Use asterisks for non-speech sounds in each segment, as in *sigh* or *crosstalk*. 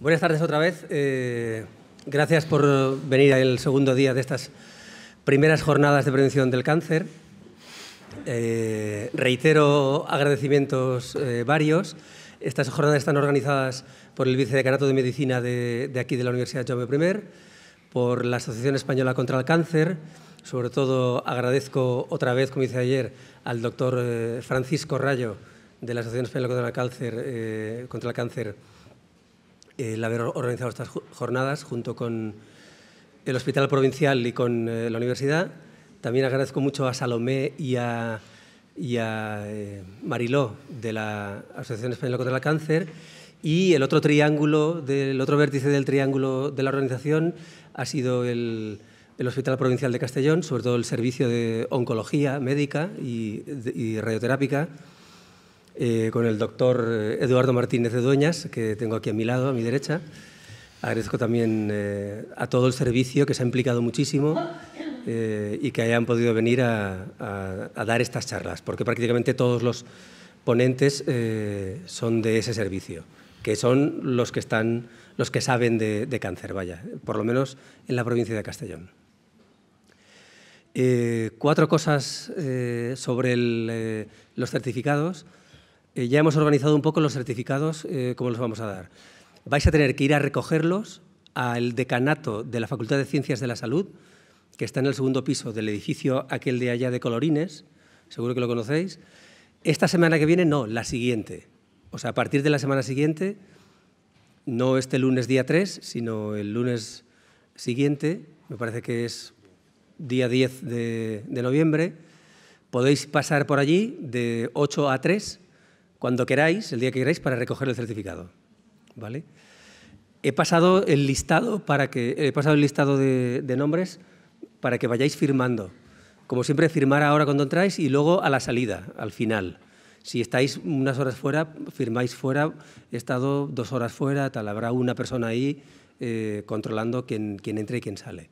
Buenas tardes otra vez. Eh, gracias por venir al segundo día de estas primeras jornadas de prevención del cáncer. Eh, reitero agradecimientos eh, varios. Estas jornadas están organizadas por el Vicedecanato de Medicina de, aquí de la Universidad Jaume I, por la Asociación Española contra el Cáncer. Sobre todo agradezco otra vez, como hice ayer, al doctor Francisco Rayo de la Asociación Española contra el cáncer el haber organizado estas jornadas junto con el Hospital Provincial y con eh, la Universidad. También agradezco mucho a Salomé y a, eh, Mariló de la Asociación Española contra el Cáncer. Y el otro triángulo, del otro vértice del triángulo de la organización ha sido el, Hospital Provincial de Castellón, sobre todo el servicio de oncología médica y, y radioterápica eh, con el doctor eh, Eduardo Martínez de Dueñas, que tengo aquí a mi lado, a mi derecha. Agradezco también eh, a todo el servicio que se ha implicado muchísimo y que hayan podido venir a, dar estas charlas, porque prácticamente todos los ponentes son de ese servicio, que son los que, están, los que saben de, cáncer, vaya, por lo menos en la provincia de Castellón. cuatro cosas sobre los certificados. Eh, ya hemos organizado un poco los certificados, eh, cómo los vamos a dar. Vais a tener que ir a recogerlos al decanato de la Facultad de Ciencias de la Salud, que está en el segundo piso del edificio aquel de allá de Colorines, seguro que lo conocéis. Esta semana que viene no, la siguiente. O sea, a partir de la semana siguiente, no este lunes día 3, sino el lunes siguiente, me parece que es día 10 de noviembre, podéis pasar por allí de 8 a 3 cuando queráis, el día que queráis, para recoger el certificado. ¿Vale? He pasado el listado, para que, he pasado el listado de, nombres para que vayáis firmando. Como siempre, firmar ahora cuando entráis y luego a la salida, al final. Si estáis unas horas fuera, firmáis fuera, he estado dos horas fuera, tal, habrá una persona ahí eh, controlando quién, quién, entra y quién sale.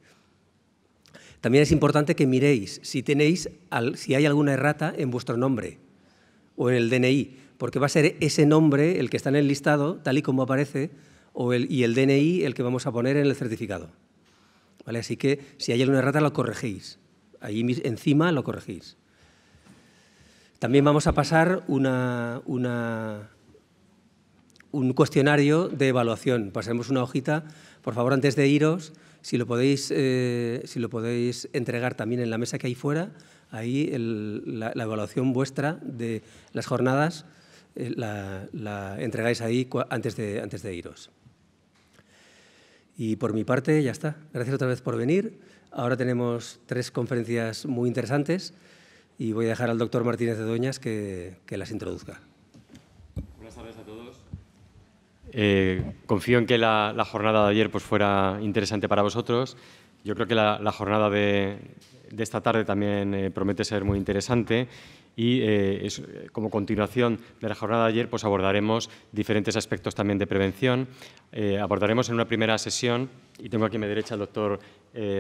También es importante que miréis si tenéis, si hay alguna errata en vuestro nombre o en el DNI porque va a ser ese nombre el que está en el listado, tal y como aparece, y el DNI el que vamos a poner en el certificado. Así que si hay alguna errata lo corregís. Ahí encima lo corregís. También vamos a pasar un cuestionario de evaluación. Pasaremos una hojita. Por favor, antes de iros, si lo podéis, eh, entregar también en la mesa que hay fuera, ahí la, evaluación vuestra de las jornadas eh, la, entregáis ahí antes de, antes de iros. Y por mi parte, ya está. Gracias otra vez por venir. Ahora tenemos tres conferencias muy interesantes y voy a dejar al doctor Martínez de Doñas que, las introduzca. Buenas tardes a todos. Eh, confío en que la, jornada de ayer pues, fuera interesante para vosotros. Yo creo que la, jornada de, esta tarde también eh, promete ser muy interesante y eh, eh, como continuación de la jornada de ayer pues abordaremos diferentes aspectos también de prevención. Eh, abordaremos en una primera sesión, y tengo aquí a mi derecha al doctor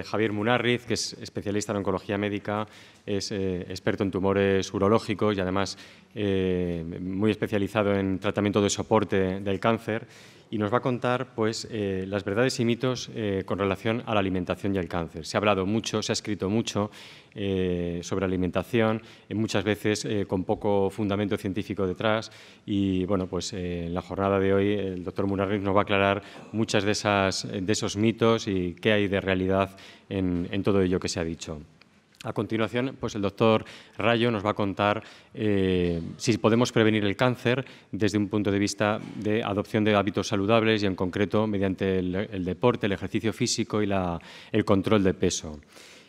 Javier Munarriz, que es especialista en oncología médica, es experto en tumores urológicos y además muy especializado en tratamiento de soporte del cáncer y nos va a contar pues, eh, las verdades y mitos eh, con relación a la alimentación y al cáncer. Se ha hablado mucho, se ha escrito mucho eh, sobre alimentación, muchas veces con poco fundamento científico detrás y bueno, pues en la jornada de hoy el doctor Murarriz nos va a aclarar muchas de, esas, de esos mitos y qué hay de realidad en todo ello que se ha dicho. A continuación, pues el doctor Rayo nos va a contar eh, si podemos prevenir el cáncer desde un punto de vista de adopción de hábitos saludables y, en concreto, mediante el, deporte, el ejercicio físico y el control de peso.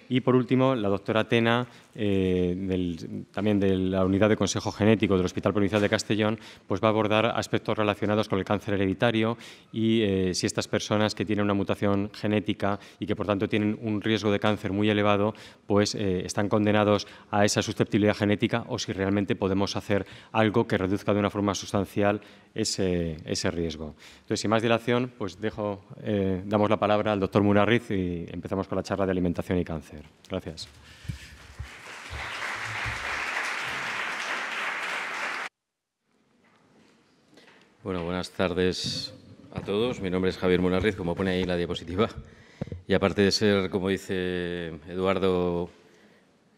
Y, por último, la doctora Atena eh, también de la unidad de consejo genético del Hospital Provincial de Castellón, pues va a abordar aspectos relacionados con el cáncer hereditario y eh, si estas personas que tienen una mutación genética y que por tanto tienen un riesgo de cáncer muy elevado, pues eh, están condenados a esa susceptibilidad genética o si realmente podemos hacer algo que reduzca de una forma sustancial ese, riesgo. Entonces, sin más dilación, pues damos la palabra al doctor Munarriz y empezamos con la charla de alimentación y cáncer. Gracias. Bueno, buenas tardes a todos. Mi nombre es Javier Munarriz, como pone ahí la diapositiva. Y aparte de ser, como dice Eduardo,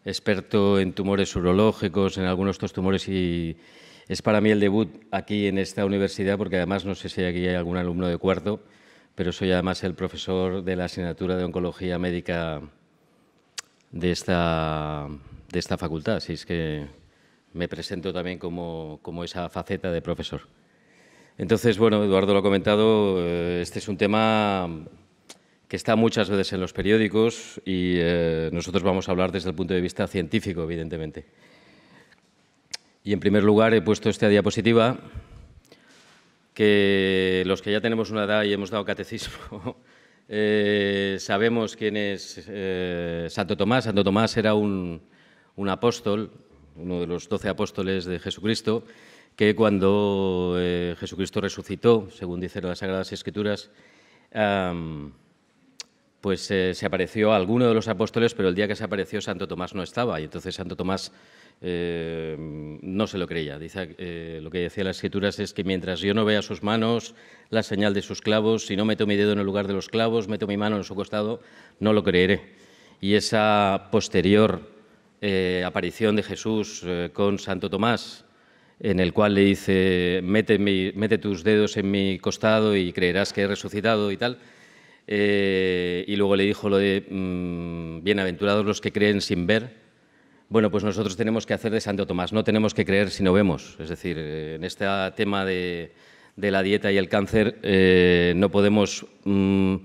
experto en tumores urológicos, en algunos de estos tumores, y es para mí el debut aquí en esta universidad, porque además no sé si aquí hay algún alumno de cuarto, pero soy además el profesor de la asignatura de oncología médica de esta, de esta facultad. Así es que me presento también como esa faceta de profesor. Entonces, bueno, Eduardo lo ha comentado, eh, este es un tema que está muchas veces en los periódicos y eh, nosotros vamos a hablar desde el punto de vista científico, evidentemente. Y en primer lugar he puesto esta diapositiva que los que ya tenemos una edad y hemos dado catecismo *laughs* eh, sabemos quién es Santo Tomás. Santo Tomás era un, un apóstol, uno de los doce apóstoles de Jesucristo, que cuando eh, Jesucristo resucitó, según dicen las Sagradas Escrituras, pues eh, se apareció a alguno de los apóstoles, pero el día que se apareció Santo Tomás no estaba, y entonces Santo Tomás eh, no se lo creía. Dice, lo que decía las Escrituras es que mientras yo no vea sus manos, la señal de sus clavos, si no meto mi dedo en el lugar de los clavos, meto mi mano en su costado, no lo creeré. Y esa posterior aparición de Jesús con Santo Tomás, en el cual le dice, mete, mete tus dedos en mi costado y creerás que he resucitado y tal. Eh, y luego le dijo lo de, mm, bienaventurados los que creen sin ver. Bueno, pues nosotros tenemos que hacer de Santo Tomás, no tenemos que creer si no vemos. Es decir, en este tema de, la dieta y el cáncer eh, no podemos mm,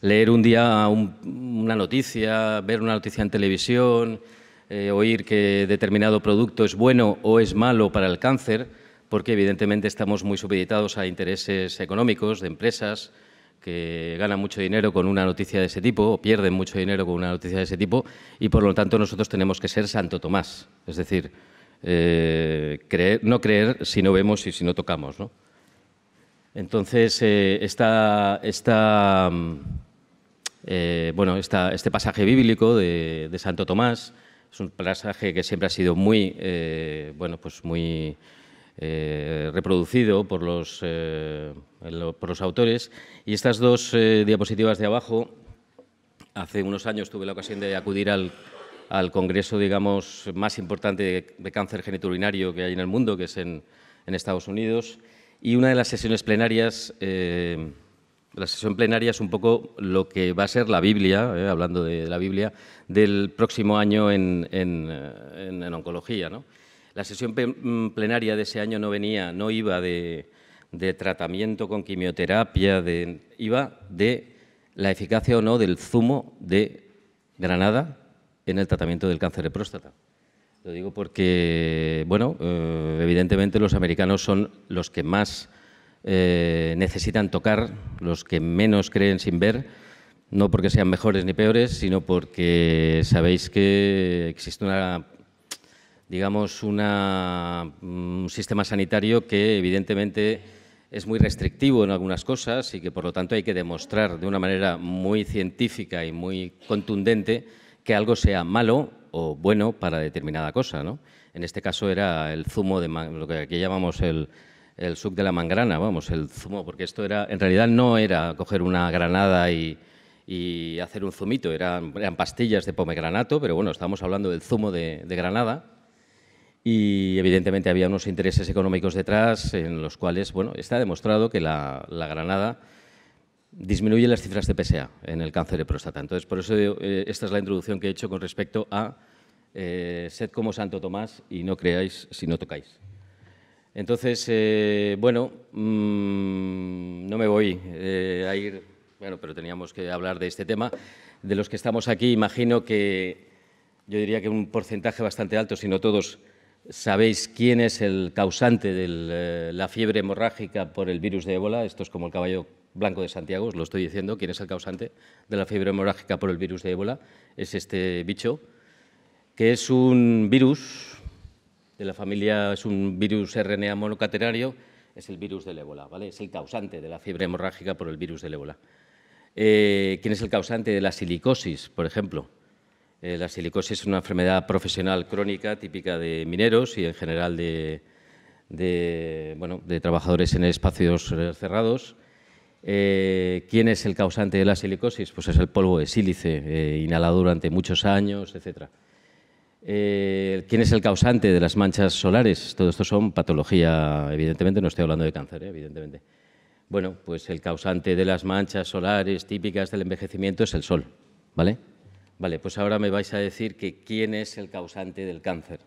leer un día una noticia, ver una noticia en televisión, eh, oír que determinado producto es bueno o es malo para el cáncer, porque evidentemente estamos muy supeditados a intereses económicos de empresas que ganan mucho dinero con una noticia de ese tipo o pierden mucho dinero con una noticia de ese tipo y por lo tanto nosotros tenemos que ser Santo Tomás, es decir, eh, creer, no creer si no vemos y si no tocamos. Entonces, eh, mm, este pasaje bíblico de Santo Tomás es un pasaje que siempre ha sido muy, eh, bueno, pues muy eh, reproducido por los, eh, los autores. Y estas dos diapositivas de abajo, hace unos años tuve la ocasión de acudir al, al congreso, digamos, más importante de, cáncer geniturinario que hay en el mundo, que es en, en Estados Unidos. Y una de las sesiones plenarias la sesión plenaria es un poco lo que va a ser la Biblia, eh, hablando de la Biblia, del próximo año en, eh, oncología. La sesión mm, plenaria de ese año no venía, no iba de, tratamiento con quimioterapia, de, iba de la eficacia o no del zumo de granada en el tratamiento del cáncer de próstata. Lo digo porque, bueno, eh, evidentemente los americanos son los que más eh, necesitan tocar, los que menos creen sin ver, no porque sean mejores ni peores, sino porque sabéis que existe una digamos mm, un sistema sanitario que evidentemente es muy restrictivo en algunas cosas y que por lo tanto hay que demostrar de una manera muy científica y muy contundente que algo sea malo o bueno para determinada cosa. En este caso era el zumo de lo que aquí llamamos el, el suc de la mangrana, vamos, el zumo, porque esto era, en realidad no era coger una granada y, hacer un zumito, eran, eran, pastillas de pomegranato, pero bueno, estábamos hablando del zumo de, granada y evidentemente había unos intereses económicos detrás en los cuales, bueno, está demostrado que la, granada disminuye las cifras de PSA en el cáncer de próstata. Entonces, por eso eh, esta es la introducción que he hecho con respecto a eh, sed como Santo Tomás y no creáis si no tocáis. Entonces, eh, bueno, mm, no me voy eh, a ir, bueno, pero teníamos que hablar de este tema. De los que estamos aquí, imagino que yo diría que un porcentaje bastante alto, si no todos, sabéis quién es el causante de eh, la fiebre hemorrágica por el virus de ébola. Esto es como el caballo blanco de Santiago, os lo estoy diciendo, quién es el causante de la fiebre hemorrágica por el virus de ébola. Es este bicho, que es un virus de la familia es un virus RNA monocaterario es el virus del ébola, ¿vale? Es el causante de la fiebre hemorrágica por el virus del ébola. Eh, ¿Quién es el causante de la silicosis, por ejemplo? Eh, la silicosis es una enfermedad profesional crónica típica de mineros y en general de, bueno, de trabajadores en espacios eh, cerrados. ¿Quién es el causante de la silicosis? Pues es el polvo de sílice inhalado durante muchos años, etcétera. Eh, ¿Quién es el causante de las manchas solares? Todo esto son patología, evidentemente, no estoy hablando de cáncer, eh, evidentemente. Bueno, pues el causante de las manchas solares típicas del envejecimiento es el sol, ¿vale? Vale, pues ahora me vais a decir que quién es el causante del cáncer.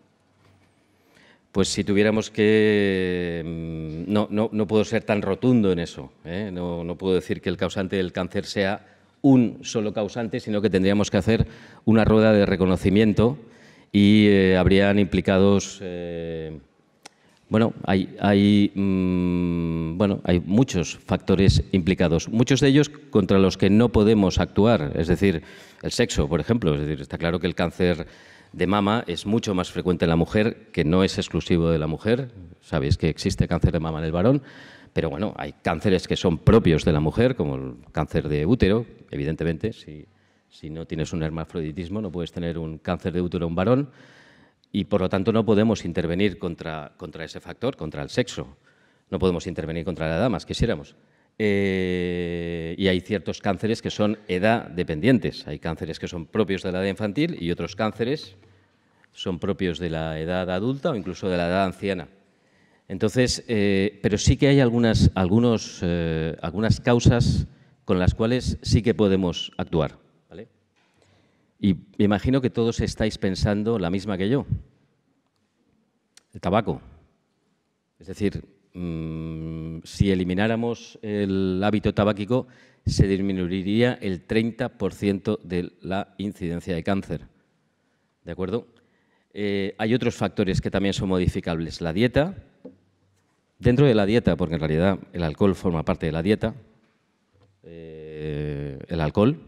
Pues si tuviéramos que... Mm, no, puedo ser tan rotundo en eso. ¿eh? no puedo decir que el causante del cáncer sea un solo causante, sino que tendríamos que hacer una rueda de reconocimiento y eh, habrían implicados. Eh, bueno, hay, hay, mm, bueno, hay muchos factores implicados, muchos de ellos contra los que no podemos actuar, es decir, el sexo, por ejemplo. Es decir, está claro que el cáncer de mama es mucho más frecuente en la mujer, que no es exclusivo de la mujer. Sabéis que existe cáncer de mama en el varón, pero bueno, hay cánceres que son propios de la mujer, como el cáncer de útero, evidentemente, si si no tienes un hermafroditismo, no puedes tener un cáncer de útero en un varón y por lo tanto no podemos intervenir contra, ese factor, contra el sexo. No podemos intervenir contra la edad, más quisiéramos. Eh, y hay ciertos cánceres que son edad dependientes. Hay cánceres que son propios de la edad infantil y otros cánceres son propios de la edad adulta o incluso de la edad anciana. Entonces, eh, pero sí que hay algunas, algunos, eh, algunas causas con las cuales sí que podemos actuar. Y me imagino que todos estáis pensando la misma que yo. El tabaco. Es decir, mm, si elimináramos el hábito tabáquico, se disminuiría el 30% de la incidencia de cáncer. ¿De acuerdo? Eh, hay otros factores que también son modificables. La dieta, dentro de la dieta, porque en realidad el alcohol forma parte de la dieta, eh, el alcohol,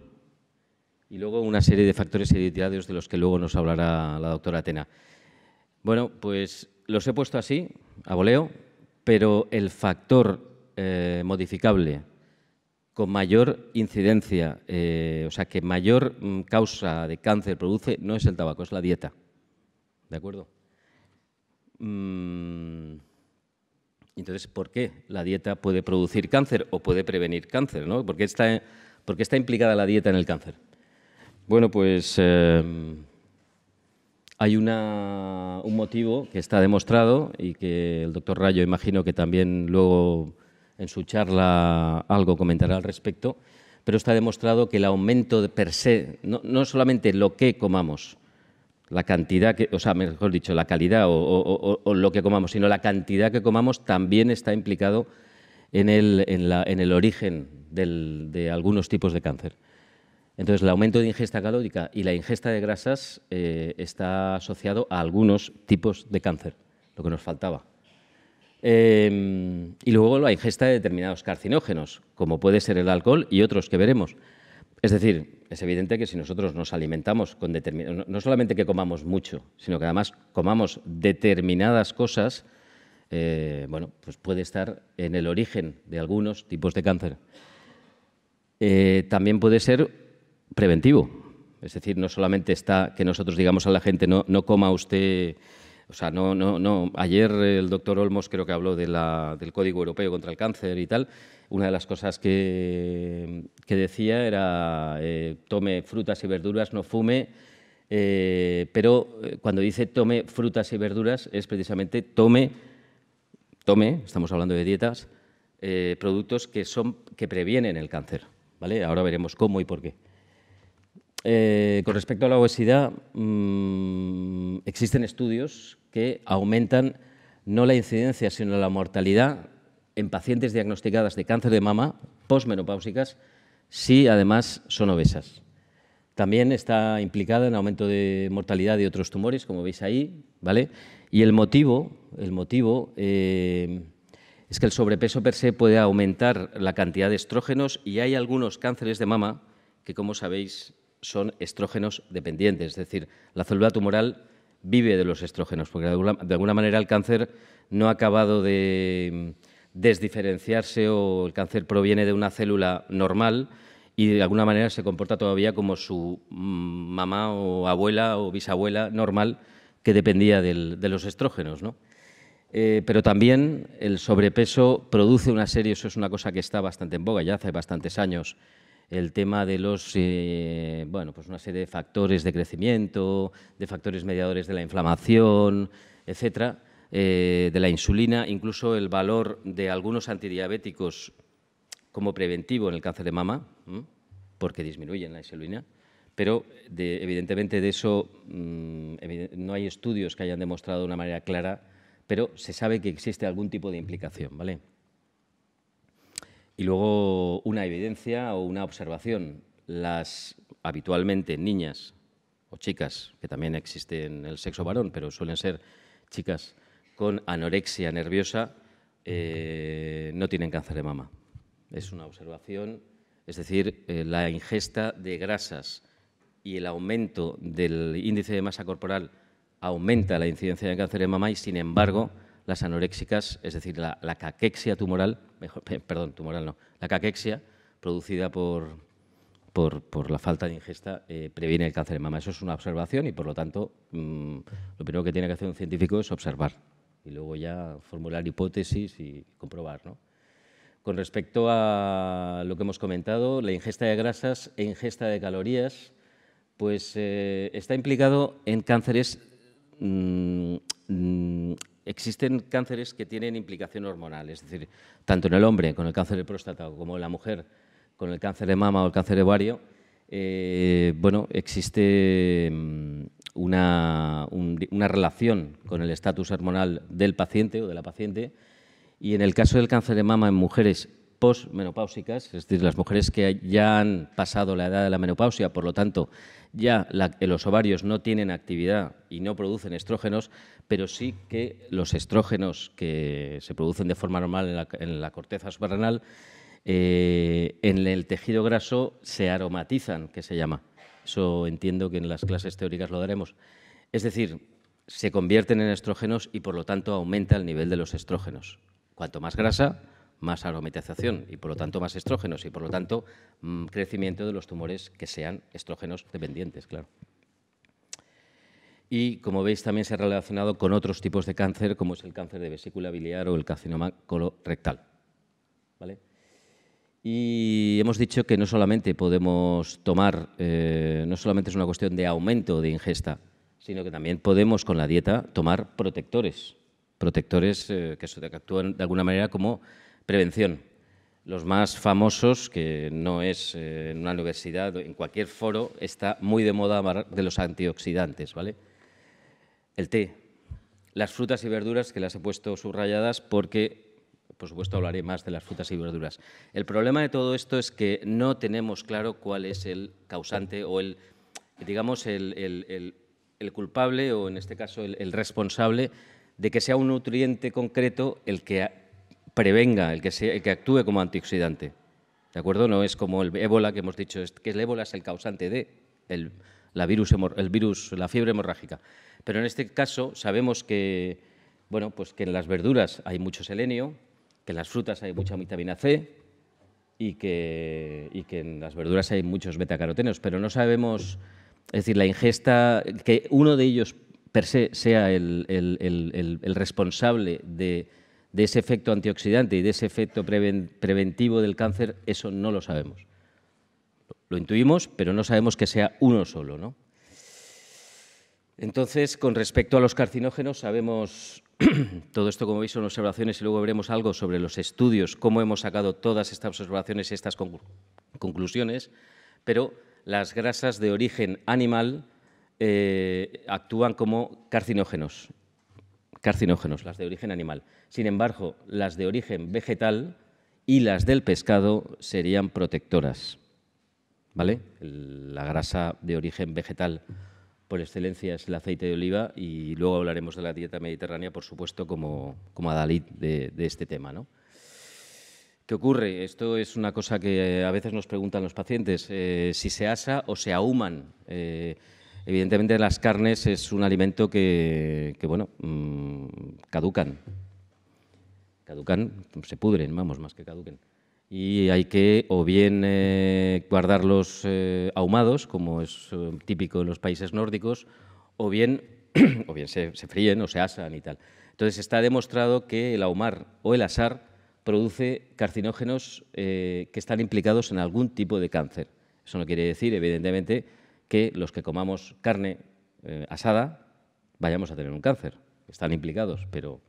y luego una serie de factores hereditarios de los que luego nos hablará la doctora Atena. Bueno, pues los he puesto así, a voleo, pero el factor eh, modificable con mayor incidencia, eh, o sea, que mayor mm, causa de cáncer produce, no es el tabaco, es la dieta. ¿De acuerdo? Mm, entonces, ¿por qué la dieta puede producir cáncer o puede prevenir cáncer? ¿Por qué está implicada la dieta en el cáncer? Bueno, pues em, hay un motivo que está demostrado y que el doctor Rayo imagino que también luego en su charla algo comentará al respecto, pero está demostrado que el aumento de per se, no, solamente lo que comamos, la cantidad, que, o sea, mejor dicho, la calidad o, lo que comamos, sino la cantidad que comamos también está implicado en el, origen de algunos tipos de cáncer. Entonces, el aumento de ingesta calórica y la ingesta de grasas eh, está asociado a algunos tipos de cáncer, lo que nos faltaba. Em, y luego la ingesta de determinados carcinógenos, como puede ser el alcohol y otros que veremos. Es decir, es evidente que si nosotros nos alimentamos con determinados... No solamente que comamos mucho, sino que además comamos determinadas cosas, eh, bueno, pues puede estar en el origen de algunos tipos de cáncer. Eh, también puede ser preventivo. Es decir, no solamente está que nosotros digamos a la gente, no, coma usted o sea, no, no, no. Ayer el doctor Olmos creo que habló de la, del Código Europeo contra el Cáncer y tal. Una de las cosas que, decía era eh, tome frutas y verduras, no fume. Eh, pero eh, cuando dice tome frutas y verduras es precisamente tome, tome, estamos hablando de dietas, productos que, son, que previenen el cáncer. ¿vale? Ahora veremos cómo y por qué. Eh, con respecto a la obesidad, mm, existen estudios que aumentan no la incidencia, sino la mortalidad en pacientes diagnosticadas de cáncer de mama posmenopáusicas si además son obesas. También está implicada en aumento de mortalidad de otros tumores, como veis ahí, ¿vale? Y el motivo, el motivo eh, es que el sobrepeso per se puede aumentar la cantidad de estrógenos y hay algunos cánceres de mama que, como sabéis, son estrógenos dependientes, es decir, la célula tumoral vive de los estrógenos, porque de alguna, manera el cáncer no ha acabado de mm, desdiferenciarse o el cáncer proviene de una célula normal y de alguna manera se comporta todavía como su mm, mamá o abuela o bisabuela normal que dependía de los estrógenos. ¿no? Eh, pero también el sobrepeso produce una serie, eso es una cosa que está bastante en boga ya hace bastantes años el tema de los, eh, bueno, pues una serie de factores de crecimiento, de factores mediadores de la inflamación, etcétera, eh, de la insulina, incluso el valor de algunos antidiabéticos como preventivo en el cáncer de mama, porque disminuyen la insulina, pero evidentemente de eso mm, no hay estudios que hayan demostrado de una manera clara, pero se sabe que existe algún tipo de implicación, ¿vale? Y luego una evidencia o una observación. Las habitualmente niñas o chicas, que también existe en el sexo varón, pero suelen ser chicas con anorexia nerviosa, eh, no tienen cáncer de mama. Es una observación, es decir, eh, la ingesta de grasas y el aumento del índice de masa corporal aumenta la incidencia de cáncer de mama y, sin embargo, las anoréxicas, es decir, la, caquexia tumoral, *laughs* perdón, tumoral no, la caquexia producida por, por, la falta de ingesta eh, previene el cáncer de mama. Eso es una observación y, por lo tanto, mm, lo primero que tiene que hacer un científico es observar y luego ya formular hipótesis y comprobar. ¿no? Con respecto a lo que hemos comentado, la ingesta de grasas e ingesta de calorías, pues eh, está implicado en cánceres mm, mm, existen cánceres que tienen implicación hormonal, es decir, tanto en el hombre con el cáncer de próstata como en la mujer con el cáncer de mama o el cáncer de ovario, eh, bueno, existe mm, una relación con el estatus hormonal del paciente o de la paciente y en el caso del cáncer de mama en mujeres menopáusicas, es decir, las mujeres que ya han pasado la edad de la menopausia, por lo tanto, ya eh, los ovarios no tienen actividad y no producen estrógenos, pero sí que los estrógenos que se producen de forma normal en la, corteza subrenal, eh, en el tejido graso se aromatizan, que se llama. Eso entiendo que en las clases teóricas lo daremos. Es decir, se convierten en estrógenos y por lo tanto aumenta el nivel de los estrógenos. Cuanto más grasa, más aromatización y por lo tanto más estrógenos y por lo tanto mm, crecimiento de los tumores que sean estrógenos dependientes, claro. Y como veis también se ha relacionado con otros tipos de cáncer como es el cáncer de vesícula biliar o el carcinoma colorectal. Y hemos dicho que no solamente podemos tomar, eh, no solamente es una cuestión de aumento de ingesta, sino que también podemos con la dieta tomar protectores, protectores eh, que actúan de alguna manera como Prevención. Los más famosos, que no es eh, en una universidad, en cualquier foro, está muy de moda hablar de los antioxidantes, ¿vale? El té, las frutas y verduras, que las he puesto subrayadas porque, por supuesto, hablaré más de las frutas y verduras. El problema de todo esto es que no tenemos claro cuál es el causante o el, digamos, el, el culpable o, en este caso, el, responsable de que sea un nutriente concreto el que prevenga, el que, actúe como antioxidante. ¿De acuerdo? No es como el ébola que hemos dicho, que el ébola es el causante de la, virus, el virus, la fiebre hemorrágica. Pero en este caso sabemos que, bueno, pues que en las verduras hay mucho selenio, que en las frutas hay mucha vitamina C y que, y que en las verduras hay muchos betacarotenos, pero no sabemos, es decir, la ingesta, que uno de ellos per se sea el responsable de de ese efecto antioxidante y de ese efecto preventivo del cáncer, eso no lo sabemos. Lo intuimos, pero no sabemos que sea uno solo. ¿no? Entonces, con respecto a los carcinógenos, sabemos *clears throat* todo esto, como veis, son observaciones y luego veremos algo sobre los estudios, cómo hemos sacado todas estas observaciones y estas conclusiones, pero las grasas de origen animal eh, actúan como carcinógenos carcinógenos, las de origen animal. Sin embargo, las de origen vegetal y las del pescado serían protectoras. ¿Vale? La grasa de origen vegetal por excelencia es el aceite de oliva y luego hablaremos de la dieta mediterránea, por supuesto, como, como adalid de, este tema. ¿no? ¿Qué ocurre? Esto es una cosa que a veces nos preguntan los pacientes, eh, si se asa o se ahuman. Eh, Evidentemente las carnes es un alimento que, bueno, mm, caducan. Caducan, se pudren, vamos, más que caduquen. Y hay que o bien eh, guardarlos eh, ahumados, como es eh, típico en los países nórdicos, o bien, *clears throat* o bien se, fríen o se asan y tal. Entonces está demostrado que el ahumar o el asar produce carcinógenos que están implicados en algún tipo de cáncer. Eso no quiere decir, evidentemente, que los que comamos carne eh, asada vayamos a tener un cáncer. Están implicados, pero,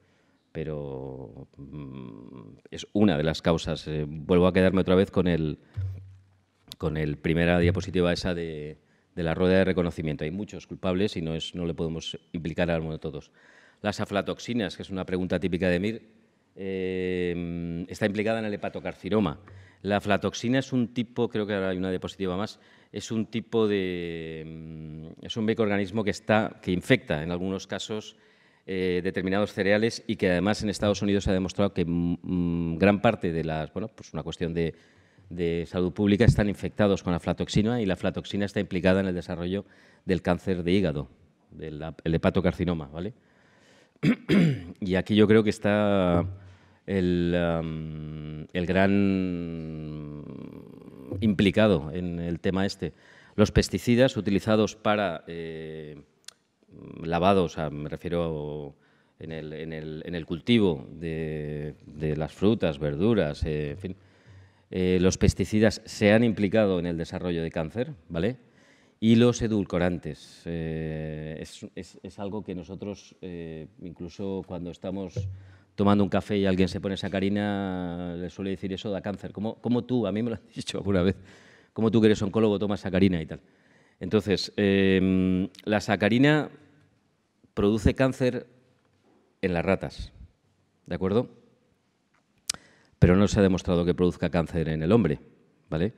mm, es una de las causas. Eh, vuelvo a quedarme otra vez con el, con el primera diapositiva esa de, la rueda de reconocimiento. Hay muchos culpables y no, le podemos implicar a alguno de todos. Las aflatoxinas, que es una pregunta típica de Mir, eh, está implicada en el hepatocarcinoma. La aflatoxina es un tipo, creo que ahora hay una diapositiva más, es un tipo de. Mm, es un microorganismo que, está, que infecta en algunos casos eh, determinados cereales y que además en Estados Unidos se ha demostrado que mm, mm, gran parte de las. bueno, pues una cuestión de, salud pública están infectados con la aflatoxina y la aflatoxina está implicada en el desarrollo del cáncer de hígado, del el hepatocarcinoma, ¿vale? *clears throat* Y aquí yo creo que está el, gran implicado en el tema este. Los pesticidas utilizados para eh, lavados, me refiero en el, en el, cultivo de, las frutas, verduras, eh, en fin. Eh, los pesticidas se han implicado en el desarrollo de cáncer, ¿vale? Y los edulcorantes. es, es, es, algo que nosotros, incluso cuando estamos tomando un café y alguien se pone sacarina, le suele decir eso da cáncer. ¿Cómo tú, a mí me lo *laughs* has dicho alguna vez, como tú que eres oncólogo tomas sacarina y tal. Entonces, em, la sacarina produce cáncer en las ratas, ¿de acuerdo? Pero no se ha demostrado que produzca cáncer en el hombre, ¿vale?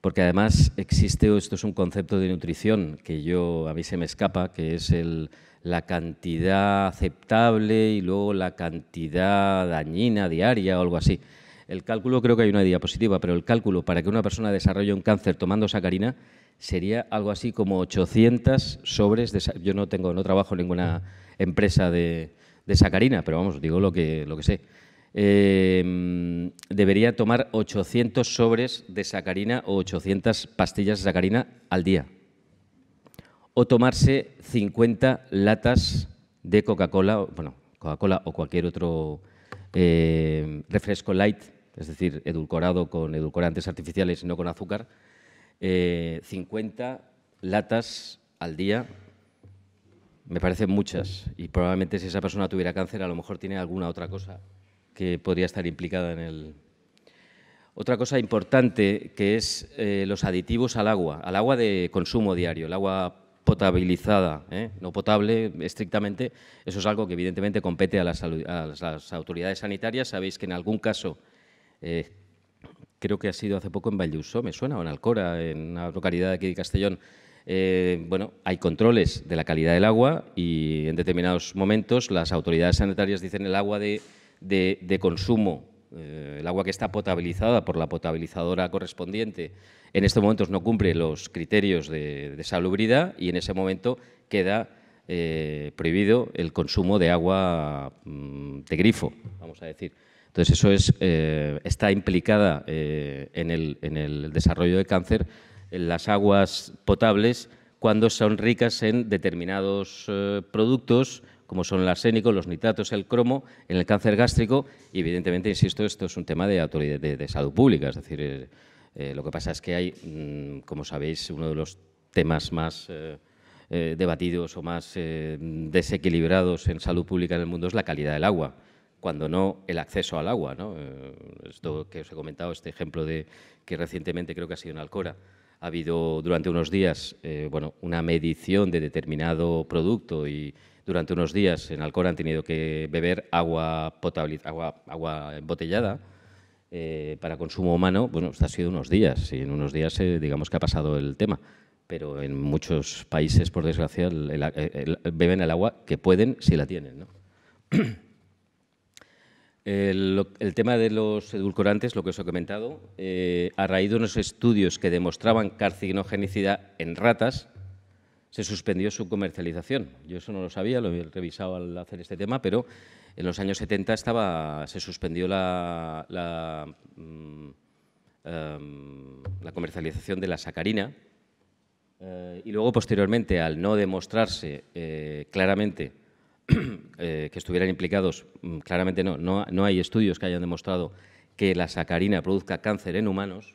Porque además existe, esto es un concepto de nutrición que yo, a mí se me escapa, que es el, la cantidad aceptable y luego la cantidad dañina diaria o algo así. El cálculo, creo que hay una diapositiva, pero el cálculo para que una persona desarrolle un cáncer tomando sacarina sería algo así como 800 sobres de... Yo no, tengo, no trabajo en ninguna empresa de, sacarina, pero vamos, digo lo que, lo que sé. Em, debería tomar 800 sobres de sacarina o 800 pastillas de sacarina al día o tomarse 50 latas de Coca-Cola, bueno, Coca-Cola o cualquier otro eh, refresco light, es decir, edulcorado con edulcorantes artificiales y no con azúcar, 50 eh, latas al día me parecen muchas y probablemente si esa persona tuviera cáncer a lo mejor tiene alguna otra cosa que podría estar implicada en el... Otra cosa importante que es eh, los aditivos al agua, al agua de consumo diario, el agua potabilizada, ¿eh? no potable estrictamente, eso es algo que evidentemente compete a las, autoridades sanitarias. Sabéis que en algún caso, eh, creo que ha sido hace poco en Valluso, me suena, o en Alcora, en una localidad de aquí de Castellón, eh, bueno, hay controles de la calidad del agua y en determinados momentos las autoridades sanitarias dicen el agua de consumo eh, el agua que está potabilizada por la potabilizadora correspondiente en estos momentos no cumple los criterios de, salubridad y en ese momento queda eh, prohibido el consumo de agua mm, de grifo, vamos a decir. Entonces, eso es, eh, está implicada en el, desarrollo de cáncer en las aguas potables cuando son ricas en determinados productos como son el arsénico, los nitratos, el cromo, en el cáncer gástrico. Y evidentemente, insisto, esto es un tema de, autoridad, de, salud pública. Es decir, eh, eh, lo que pasa es que hay, mm, como sabéis, uno de los temas más eh, debatidos o más desequilibrados en salud pública en el mundo es la calidad del agua cuando no el acceso al agua. Esto que os he comentado, este ejemplo de que recientemente creo que ha sido en Alcora, ha habido durante unos días bueno, una medición de determinado producto y, durante unos días en Alcor han tenido que beber agua, potable, agua, agua embotellada eh, para consumo humano. Bueno, esto ha sido unos días y en unos días eh, digamos que ha pasado el tema. Pero en muchos países, por desgracia, beben el agua que pueden si la tienen. *clears throat* El, tema de los edulcorantes, lo que os he comentado, ha eh, a raíz de unos estudios que demostraban carcinogenicidad en ratas, se suspendió su comercialización. Yo eso no lo sabía, lo he revisado al hacer este tema, pero en los años 70 estaba, se suspendió la, la, mm, em, comercialización de la sacarina eh, y luego posteriormente, al no demostrarse eh, claramente *clears throat* eh, que estuvieran implicados, mm, claramente no, no, no, hay estudios que hayan demostrado que la sacarina produzca cáncer en humanos,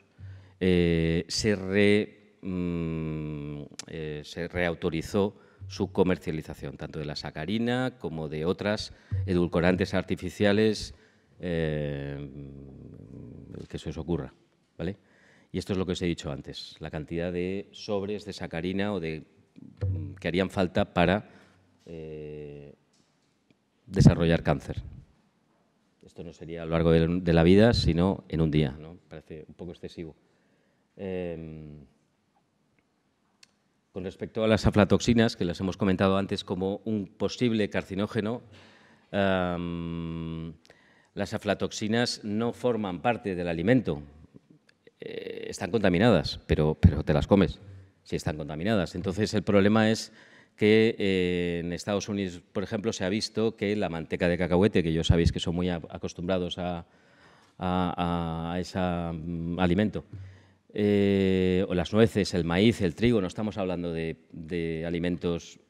se re Mm, eh, se reautorizó su comercialización, tanto de la sacarina como de otras edulcorantes artificiales, eh, que se os ocurra. ¿vale? Y esto es lo que os he dicho antes, la cantidad de sobres de sacarina o de, mm, que harían falta para eh, desarrollar cáncer. Esto no sería a lo largo de la vida, sino en un día. ¿no? Parece un poco excesivo. Em, con respecto a las aflatoxinas, que las hemos comentado antes como un posible carcinógeno, las aflatoxinas no forman parte del alimento. Eh, están contaminadas, pero, te las comes si están contaminadas. Entonces, el problema es que eh, en Estados Unidos, por ejemplo, se ha visto que la manteca de cacahuete, que yo sabéis que son muy acostumbrados a ese mm, alimento, eh, o las nueces, el maíz, el trigo, no estamos hablando de, alimentos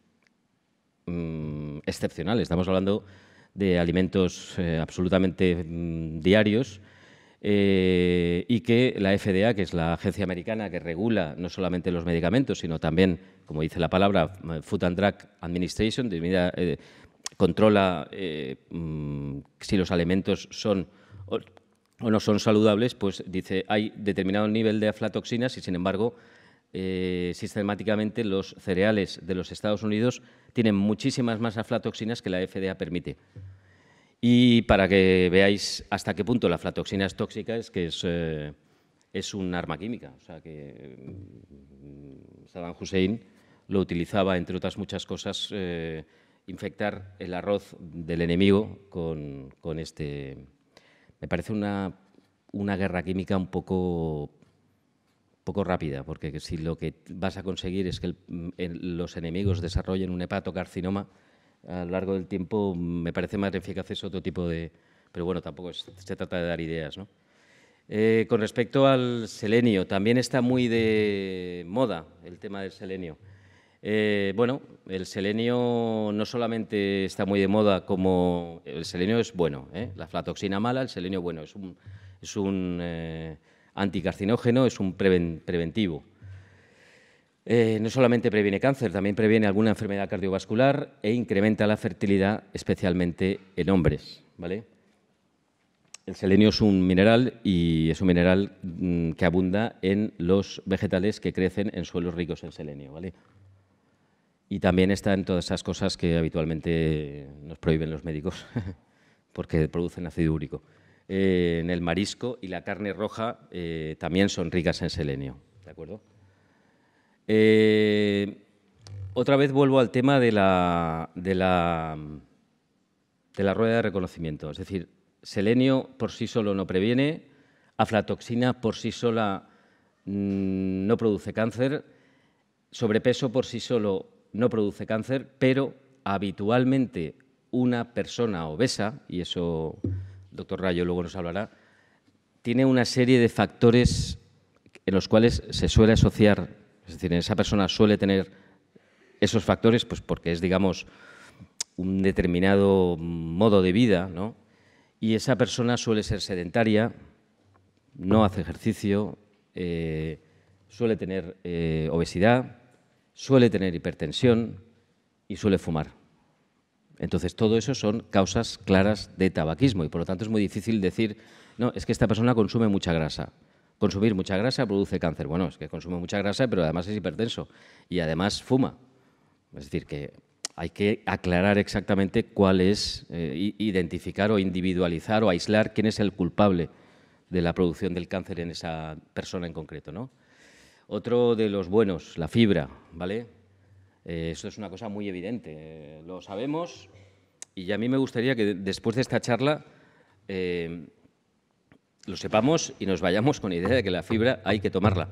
mm, excepcionales, estamos hablando de alimentos eh, absolutamente mm, diarios eh, y que la FDA, que es la agencia americana que regula no solamente los medicamentos, sino también, como dice la palabra, Food and Drug Administration, controla mm, si los alimentos son o no son saludables, pues dice, hay determinado nivel de aflatoxinas y, sin embargo, eh, sistemáticamente los cereales de los Estados Unidos tienen muchísimas más aflatoxinas que la FDA permite. Y para que veáis hasta qué punto la aflatoxina es tóxica, es que es, eh, un arma química. O sea que mm, Saddam Hussein lo utilizaba, entre otras muchas cosas, eh, infectar el arroz del enemigo con este me parece una, guerra química un poco, poco rápida, porque si lo que vas a conseguir es que los enemigos desarrollen un hepatocarcinoma, a lo largo del tiempo me parece más eficaz otro tipo de... Pero bueno, tampoco se trata de dar ideas, ¿no? Eh, con respecto al selenio, también está muy de moda el tema del selenio. Eh, bueno, el selenio no solamente está muy de moda como... El selenio es bueno, ¿eh? la flatoxina mala, el selenio bueno, es un, es un eh, anticarcinógeno, es un preventivo. no solamente previene cáncer, también previene alguna enfermedad cardiovascular e incrementa la fertilidad, especialmente en hombres. ¿vale? El selenio es un mineral y es un mineral mm, que abunda en los vegetales que crecen en suelos ricos en selenio. ¿vale? Y también está en todas esas cosas que habitualmente nos prohíben los médicos, *laughs* porque producen ácido úrico. Eh, en el marisco y la carne roja eh, también son ricas en selenio. ¿De acuerdo? Eh, otra vez vuelvo al tema de la, de la, de la rueda de reconocimiento. Es decir, selenio por sí solo no previene, aflatoxina por sí sola mm, no produce cáncer, sobrepeso por sí solo no produce cáncer, pero habitualmente una persona obesa, y eso el doctor Rayo luego nos hablará, tiene una serie de factores en los cuales se suele asociar, es decir, esa persona suele tener esos factores pues porque es, digamos, un determinado modo de vida, ¿no? Y esa persona suele ser sedentaria, no hace ejercicio, eh, suele tener eh, obesidad, suele tener hipertensión y suele fumar. Entonces, todo eso son causas claras de tabaquismo y por lo tanto es muy difícil decir, no, es que esta persona consume mucha grasa. Consumir mucha grasa produce cáncer. Bueno, es que consume mucha grasa, pero además es hipertenso y además fuma. Es decir, que hay que aclarar exactamente cuál es, eh, identificar o individualizar o aislar quién es el culpable de la producción del cáncer en esa persona en concreto, ¿no? Otro de los buenos, la fibra, ¿vale? Eh, Eso es una cosa muy evidente, eh, lo sabemos y a mí me gustaría que después de esta charla eh, lo sepamos y nos vayamos con la idea de que la fibra hay que tomarla.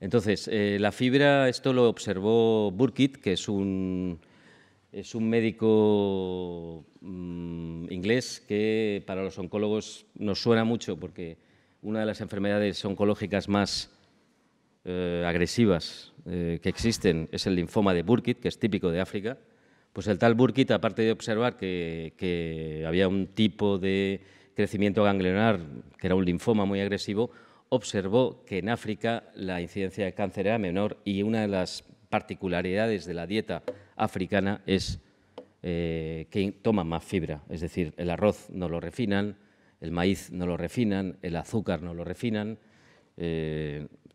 Entonces, la fibra, esto lo observó Burkitt, que es un, es un médico mm, inglés que para los oncólogos nos suena mucho porque una de las enfermedades oncológicas más eh, agresivas eh, que existen es el linfoma de Burkitt, que es típico de África, pues el tal Burkitt, aparte de observar que, había un tipo de crecimiento ganglionar que era un linfoma muy agresivo, observó que en África la incidencia de cáncer era menor y una de las particularidades de la dieta africana es eh, que toma más fibra, es decir, el arroz no lo refinan, el maíz no lo refinan, el azúcar no lo refinan,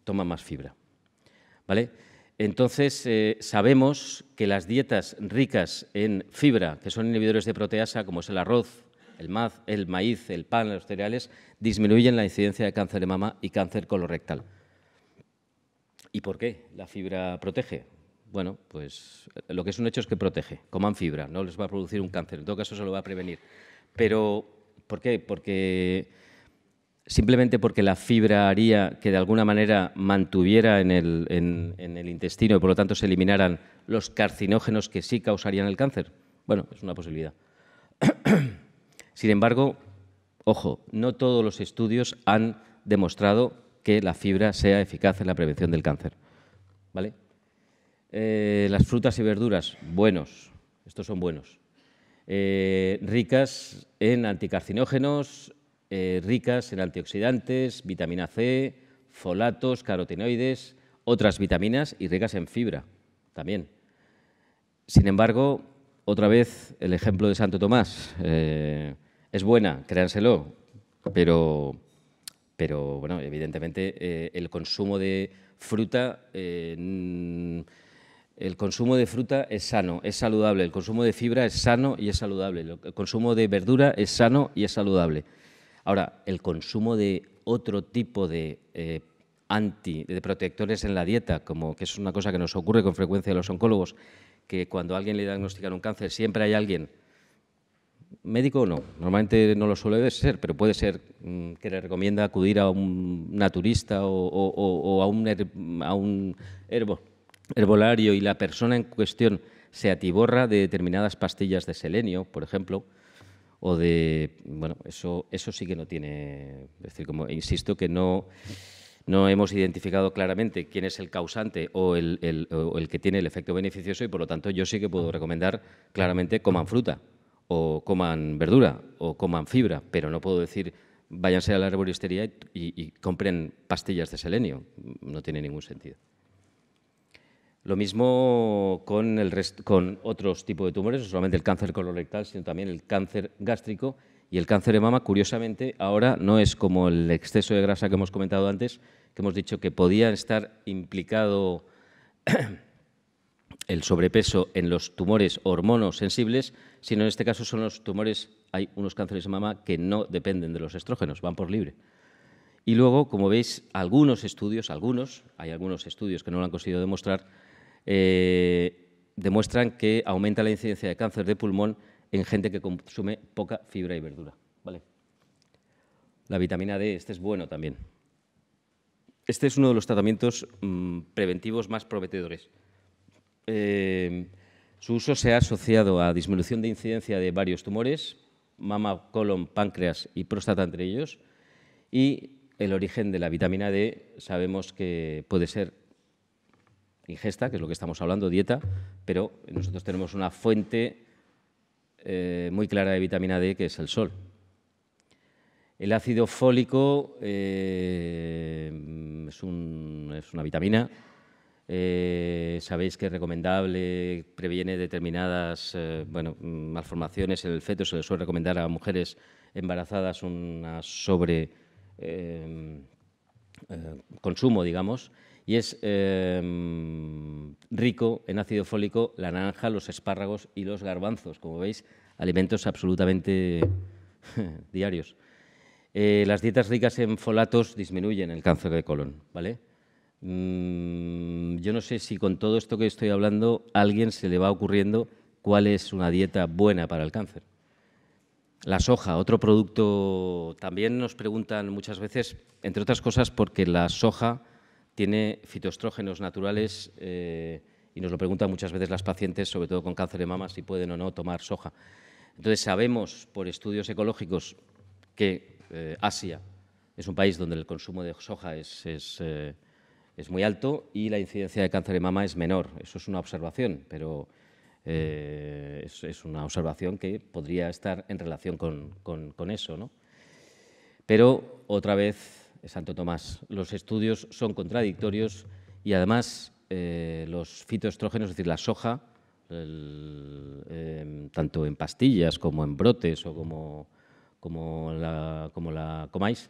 toma más fibra. ¿Vale? Entonces, eh, sabemos que las dietas ricas en fibra, que son inhibidores de proteasa, como es el arroz, el, el maíz, el pan, los cereales, disminuyen la incidencia de cáncer de mama y cáncer colorectal. ¿Y por qué la fibra protege? Bueno, pues lo que es un hecho es que protege. Coman fibra, no les va a producir un cáncer. En todo caso, se lo va a prevenir. Pero, ¿por qué? Porque simplemente porque la fibra haría que de alguna manera mantuviera en el, intestino y por lo tanto se eliminaran los carcinógenos que sí causarían el cáncer? Bueno, es una posibilidad. *clears throat* Sin embargo, ojo, no todos los estudios han demostrado que la fibra sea eficaz en la prevención del cáncer. ¿Vale? Eh, las frutas y verduras, buenos, estos son buenos. Eh, ricas en anticarcinógenos, eh, ricas en antioxidantes, vitamina C, folatos, carotenoides, otras vitaminas y ricas en fibra también. Sin embargo, otra vez el ejemplo de Santo Tomás. Eh, es buena, créanselo, pero, bueno, evidentemente eh, el consumo de fruta... El consumo de fruta es sano, es saludable. El consumo de fibra es sano y es saludable. El consumo de verdura es sano y es saludable. Ahora, el consumo de otro tipo de eh, anti, protectores en la dieta, como que es una cosa que nos ocurre con frecuencia a los oncólogos, que cuando a alguien le diagnostican un cáncer siempre hay alguien, médico o no, normalmente no lo suele ser, pero puede ser mm, que le recomienda acudir a un naturista o, a un, herbolario y la persona en cuestión se atiborra de determinadas pastillas de selenio, por ejemplo, o de... Bueno, eso, eso sí que no tiene... Es decir, como insisto que no no hemos identificado claramente quién es el causante o el, que tiene el efecto beneficioso y por lo tanto yo sí que puedo recomendar claramente coman fruta o coman verdura o coman fibra, pero no puedo decir váyanse a la herboristería y compren pastillas de selenio, no tiene ningún sentido. Lo mismo con, otros tipos de tumores, no solamente el cáncer colorectal, sino también el cáncer gástrico y el cáncer de mama, curiosamente, ahora no es como el exceso de grasa que hemos comentado antes, que hemos dicho que podía estar implicado *clears throat* el sobrepeso en los tumores hormonos sensibles, sino en este caso son los tumores, hay unos cánceres de mama que no dependen de los estrógenos, van por libre. Y luego, como veis, algunos estudios, algunos, hay algunos estudios que no lo han conseguido demostrar, eh, demuestran que aumenta la incidencia de cáncer de pulmón en gente que consume poca fibra y verdura. ¿vale? La vitamina D, este es bueno también. Este es uno de los tratamientos mm, preventivos más prometedores. Eh, su uso se ha asociado a disminución de incidencia de varios tumores, mama, colon, páncreas y próstata entre ellos, y el origen de la vitamina D sabemos que puede ser ingesta, que es lo que estamos hablando, dieta, pero nosotros tenemos una fuente eh, muy clara de vitamina D, que es el sol. El ácido fólico eh, es, una vitamina. Eh, sabéis que es recomendable, previene determinadas bueno, malformaciones en el feto. Se le suele recomendar a mujeres embarazadas un sobre consumo, digamos y es em, rico en ácido fólico la naranja, los espárragos y los garbanzos, como veis, alimentos absolutamente *laughs* diarios. Eh, las dietas ricas en folatos disminuyen el cáncer de colon, ¿vale? Mm, yo no sé si con todo esto que estoy hablando a alguien se le va ocurriendo cuál es una dieta buena para el cáncer. La soja, otro producto, también nos preguntan muchas veces, entre otras cosas porque la soja tiene fitoestrógenos naturales eh, y nos lo preguntan muchas veces las pacientes, sobre todo con cáncer de mama, si pueden o no tomar soja. Entonces sabemos por estudios ecológicos que eh, Asia es un país donde el consumo de soja eh, es, muy alto y la incidencia de cáncer de mama es menor. Eso es una observación, pero es, una observación que podría estar en relación con, con eso. ¿no? Pero otra vez Santo Tomás. Los estudios son contradictorios y además eh, los fitoestrógenos, es decir, la soja, em, tanto en pastillas como en brotes o como, como, la, comáis,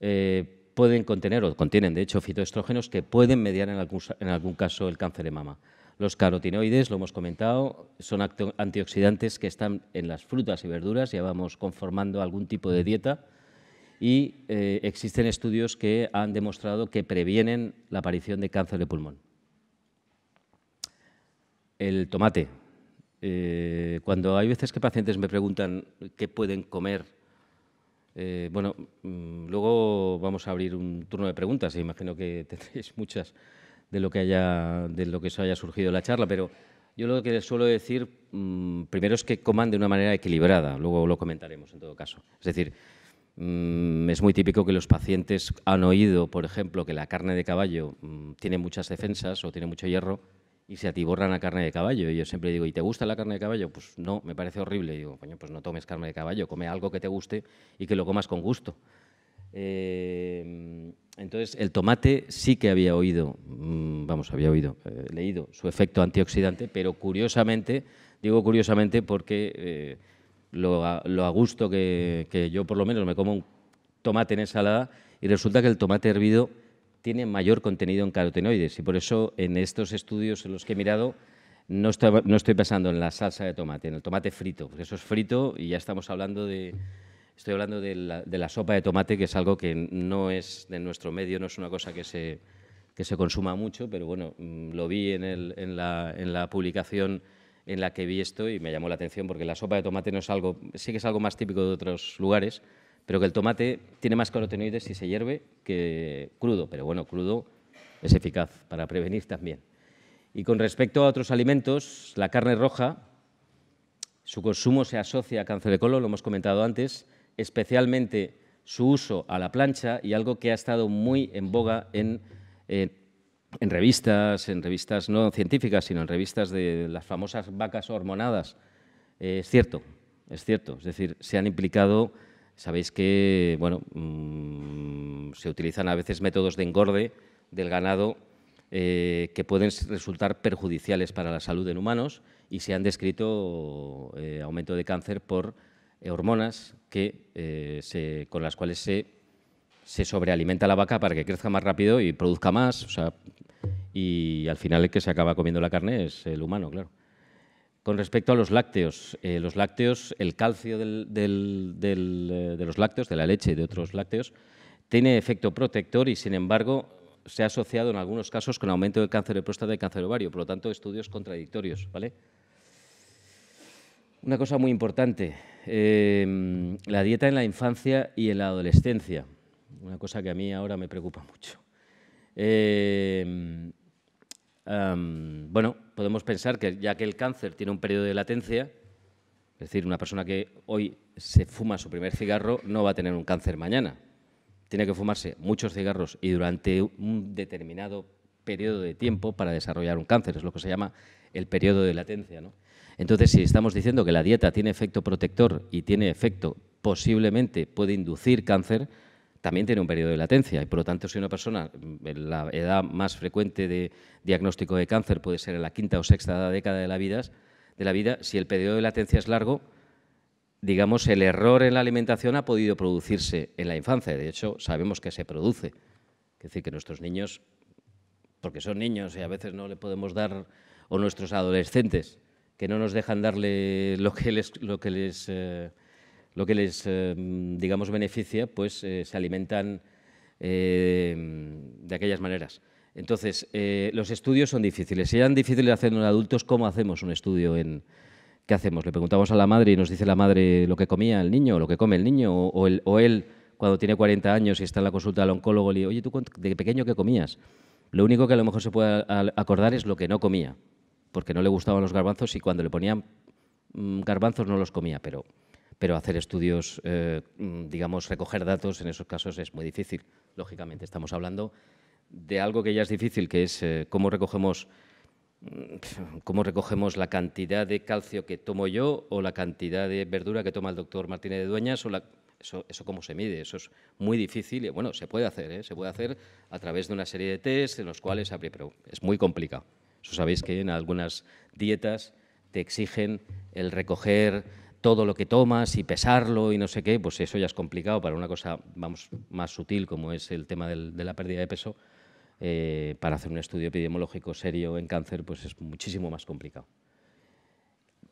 eh, pueden contener o contienen, de hecho, fitoestrógenos que pueden mediar en algún, en algún caso el cáncer de mama. Los carotinoides, lo hemos comentado, son antioxidantes que están en las frutas y verduras, ya vamos conformando algún tipo de dieta y eh, existen estudios que han demostrado que previenen la aparición de cáncer de pulmón. El tomate. Eh, cuando hay veces que pacientes me preguntan qué pueden comer, eh, bueno, mm, luego vamos a abrir un turno de preguntas, e imagino que *laughs* tendréis muchas de lo que haya, de lo que haya surgido en la charla, pero yo lo que suelo decir mm, primero es que coman de una manera equilibrada, luego lo comentaremos en todo caso. Es decir, Mm, es muy típico que los pacientes han oído, por ejemplo, que la carne de caballo mm, tiene muchas defensas o tiene mucho hierro y se atiborran a carne de caballo. Y yo siempre digo, ¿y te gusta la carne de caballo? Pues no, me parece horrible. digo, pues no tomes carne de caballo, come algo que te guste y que lo comas con gusto. Eh, entonces, el tomate sí que había oído, mm, vamos, había oído, eh, leído su efecto antioxidante, pero curiosamente, digo curiosamente porque... Eh, lo a, gusto que, yo por lo menos me como un tomate en ensalada y resulta que el tomate hervido tiene mayor contenido en carotenoides y por eso en estos estudios en los que he mirado no estoy, pensando en la salsa de tomate, en el tomate frito, porque eso es frito y ya estamos hablando de, estoy hablando de la, sopa de tomate, que es algo que no es de nuestro medio, no es una cosa que se, consuma mucho, pero bueno, mm, lo vi en la publicación en la que vi esto y me llamó la atención porque la sopa de tomate no es algo, sí que es algo más típico de otros lugares, pero que el tomate tiene más carotenoides si se hierve que crudo, pero bueno, crudo es eficaz para prevenir también. Y con respecto a otros alimentos, la carne roja, su consumo se asocia a cáncer de colon, lo hemos comentado antes, especialmente su uso a la plancha y algo que ha estado muy en boga en en revistas, en revistas no científicas, sino en revistas de las famosas vacas hormonadas. Eh, es cierto, es cierto. Es decir, se han implicado, sabéis que, bueno, mm, se utilizan a veces métodos de engorde del ganado eh, que pueden resultar perjudiciales para la salud en humanos y se han descrito eh, aumento de cáncer por hormonas que, con las cuales se se sobrealimenta la vaca para que crezca más rápido y produzca más. O sea, y al final el que se acaba comiendo la carne es el humano, claro. Con respecto a los lácteos, eh, los lácteos, el calcio eh, de los lácteos, de la leche y de otros lácteos, tiene efecto protector y, sin embargo, se ha asociado en algunos casos con aumento del cáncer de próstata y cáncer ovario. Por lo tanto, estudios contradictorios, ¿vale? Una cosa muy importante, eh, la dieta en la infancia y en la adolescencia una cosa que a mí ahora me preocupa mucho. Em, bueno, podemos pensar que ya que el cáncer tiene un periodo de latencia, es decir, una persona que hoy se fuma su primer cigarro no va a tener un cáncer mañana. Tiene que fumarse muchos cigarros y durante un determinado periodo de tiempo para desarrollar un cáncer, es lo que se llama el periodo de latencia. Entonces, si estamos diciendo que la dieta tiene efecto protector y tiene efecto, posiblemente puede inducir cáncer, también tiene un periodo de latencia y por lo tanto si una persona, mm, la edad más frecuente de diagnóstico de cáncer puede ser en la quinta o sexta década de la vida, si el periodo de latencia es largo, digamos, el error en la alimentación ha podido producirse en la infancia. De hecho, sabemos que se produce. Es decir, que nuestros niños, porque son niños y a veces no le podemos dar, o nuestros adolescentes, que no nos dejan darle lo que les, lo que les eh, lo que les, em, digamos, beneficia, pues eh, se alimentan em, de aquellas maneras. Entonces, eh, los estudios son difíciles. Si eran difíciles de hacer en adultos, ¿cómo hacemos un estudio en, ¿qué hacemos? Le preguntamos a la madre y nos dice la madre lo que comía el niño, o lo que come el niño, o, él, cuando tiene 40 años y está en la consulta del oncólogo, le dice, oye, ¿tú de pequeño qué comías? Lo único que a lo mejor se puede acordar es lo que no comía, porque no le gustaban los garbanzos y cuando le ponían mm, garbanzos no los comía, pero pero hacer estudios, eh, mm, digamos, recoger datos en esos casos es muy difícil. Lógicamente, estamos hablando de algo que ya es difícil, que es eh, cómo recogemos mm, cómo recogemos la cantidad de calcio que tomo yo o la cantidad de verdura que toma el doctor Martínez de Dueñas o eso, cómo se mide, eso es muy difícil y bueno, se puede hacer, ¿eh? se puede hacer a través de una serie de test en los cuales, pero es muy complicado. Eso sabéis que en algunas dietas te exigen el recoger todo lo que tomas y pesarlo y no sé qué, pues eso ya es complicado para una cosa vamos, más sutil como es el tema de la pérdida de peso. Eh, para hacer un estudio epidemiológico serio en cáncer, pues es muchísimo más complicado.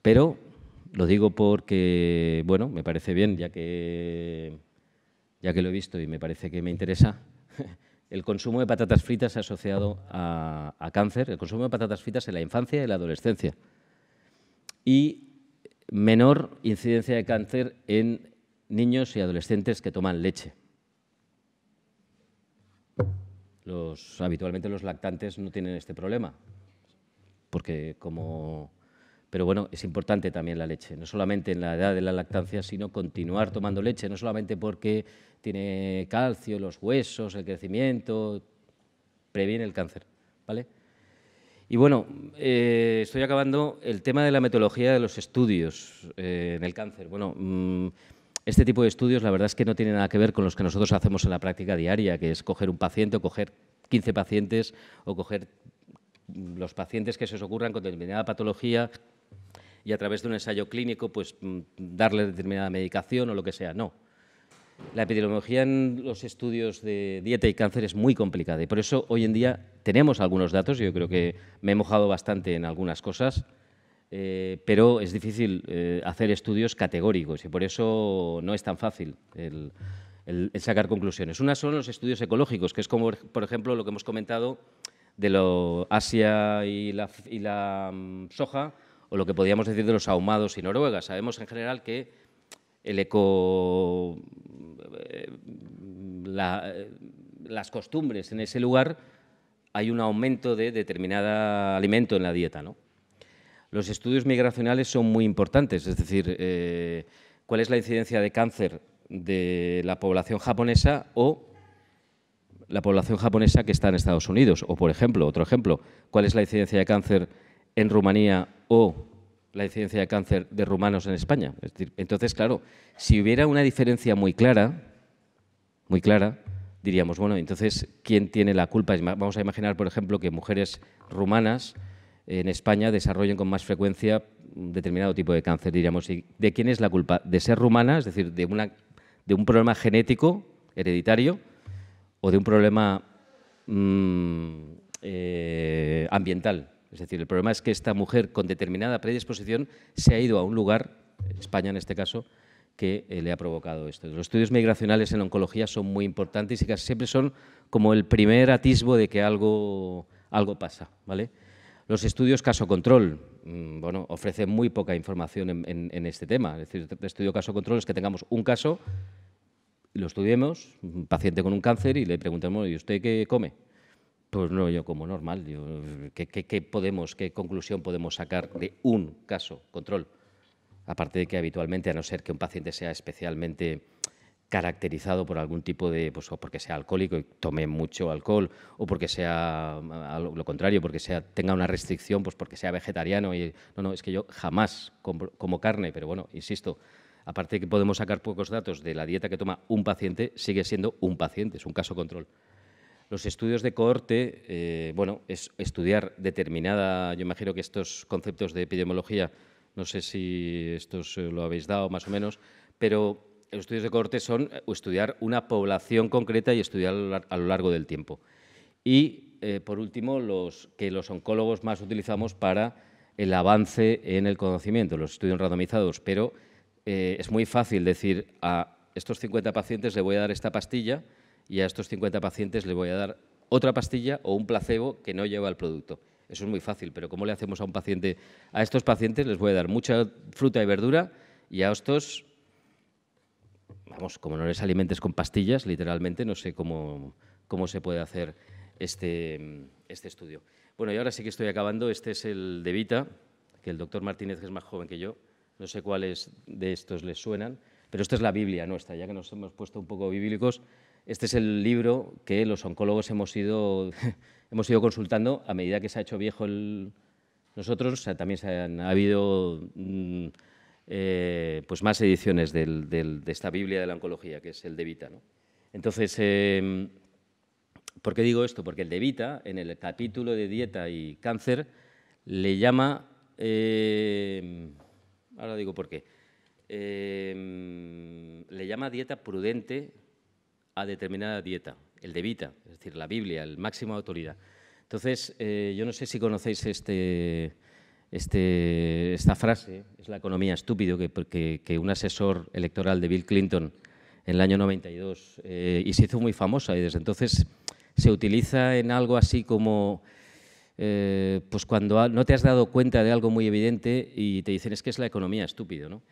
Pero lo digo porque, bueno, me parece bien, ya que, ya que lo he visto y me parece que me interesa, *laughs* el consumo de patatas fritas asociado a, cáncer, el consumo de patatas fritas en la infancia y la adolescencia. Y menor incidencia de cáncer en niños y adolescentes que toman leche. Los, habitualmente los lactantes no tienen este problema, porque como... Pero bueno, es importante también la leche, no solamente en la edad de la lactancia, sino continuar tomando leche, no solamente porque tiene calcio, los huesos, el crecimiento, previene el cáncer, ¿vale? Y bueno, eh, estoy acabando el tema de la metodología de los estudios eh, en el cáncer. Bueno, mm, este tipo de estudios la verdad es que no tiene nada que ver con los que nosotros hacemos en la práctica diaria, que es coger un paciente o coger 15 pacientes o coger los pacientes que se os ocurran con determinada patología y a través de un ensayo clínico pues mm, darle determinada medicación o lo que sea. No, la epidemiología en los estudios de dieta y cáncer es muy complicada y por eso hoy en día tenemos algunos datos, yo creo que me he mojado bastante en algunas cosas, eh, pero es difícil eh, hacer estudios categóricos y por eso no es tan fácil el, sacar conclusiones. Unas son los estudios ecológicos, que es como, por ejemplo, lo que hemos comentado de lo Asia y la, y la mm, soja, o lo que podríamos decir de los ahumados y Noruega. Sabemos en general que el eco eh, eh, las costumbres en ese lugar, hay un aumento de determinado alimento en la dieta. ¿no? Los estudios migracionales son muy importantes, es decir, eh, cuál es la incidencia de cáncer de la población japonesa o la población japonesa que está en Estados Unidos. O, por ejemplo, otro ejemplo, cuál es la incidencia de cáncer en Rumanía o la incidencia de cáncer de rumanos en España. entonces, claro, si hubiera una diferencia muy clara, muy clara, diríamos, bueno, entonces, ¿quién tiene la culpa? Vamos a imaginar, por ejemplo, que mujeres rumanas en España desarrollen con más frecuencia un determinado tipo de cáncer, diríamos. ¿De quién es la culpa? ¿De ser rumana, es decir, de, un problema genético, hereditario, o de un problema mm, eh, ambiental? Es decir, el problema es que esta mujer con determinada predisposición se ha ido a un lugar, España en este caso, que eh, le ha provocado esto. Los estudios migracionales en oncología son muy importantes y casi siempre son como el primer atisbo de que algo, pasa. ¿vale? Los estudios caso-control mm, bueno, ofrecen muy poca información en, este tema. Es decir, el estudio caso-control es que tengamos un caso, lo estudiemos, un paciente con un cáncer y le preguntemos ¿y usted qué come? Pues no, yo como normal. qué, podemos, ¿Qué conclusión podemos sacar de un caso control? Aparte de que habitualmente, a no ser que un paciente sea especialmente caracterizado por algún tipo de, pues, o porque sea alcohólico y tome mucho alcohol, o porque sea, lo contrario, porque sea, tenga una restricción, pues porque sea vegetariano. Y, no, no, es que yo jamás como, como carne, pero bueno, insisto, aparte de que podemos sacar pocos datos de la dieta que toma un paciente, sigue siendo un paciente, es un caso control. Los estudios de cohorte, eh, bueno, es estudiar determinada, yo imagino que estos conceptos de epidemiología, no sé si estos eh, lo habéis dado más o menos, pero los estudios de cohorte son eh, estudiar una población concreta y estudiar a lo largo del tiempo. Y, por último, los que los oncólogos más utilizamos para el avance en el conocimiento, los estudios randomizados, pero es muy fácil decir a estos 50 pacientes le voy a dar esta pastilla, y a estos 50 pacientes le voy a dar otra pastilla o un placebo que no lleva el producto. Eso es muy fácil, pero ¿cómo le hacemos a un paciente? A estos pacientes les voy a dar mucha fruta y verdura y a estos, vamos, como no les alimentes con pastillas, literalmente, no sé cómo, se puede hacer este, este estudio. Bueno, y ahora sí que estoy acabando. Este es el de Vita, que el doctor Martínez es más joven que yo. No sé cuáles de estos les suenan, pero esta es la Biblia nuestra, ya que nos hemos puesto un poco bíblicos. Este es el libro que los oncólogos hemos ido, *laughs* hemos ido consultando a medida que se ha hecho viejo nosotros. También ha habido mm, eh, pues más ediciones de esta Biblia de la oncología, que es el de Vita. Entonces, em, ¿por qué digo esto? Porque el de Vita, en el capítulo de dieta y cáncer, le llama... Em, ahora digo por qué. Em, le llama dieta prudente a determinada dieta, el de vita, es decir, la Biblia, el máximo de autoridad. Entonces, eh, yo no sé si conocéis este, este, esta frase, es la economía estúpido, que, que, un asesor electoral de Bill Clinton en el año 92, eh, y se hizo muy famosa, y desde entonces se utiliza en algo así como, eh, pues cuando no te has dado cuenta de algo muy evidente y te dicen es que es la economía estúpido, ¿no?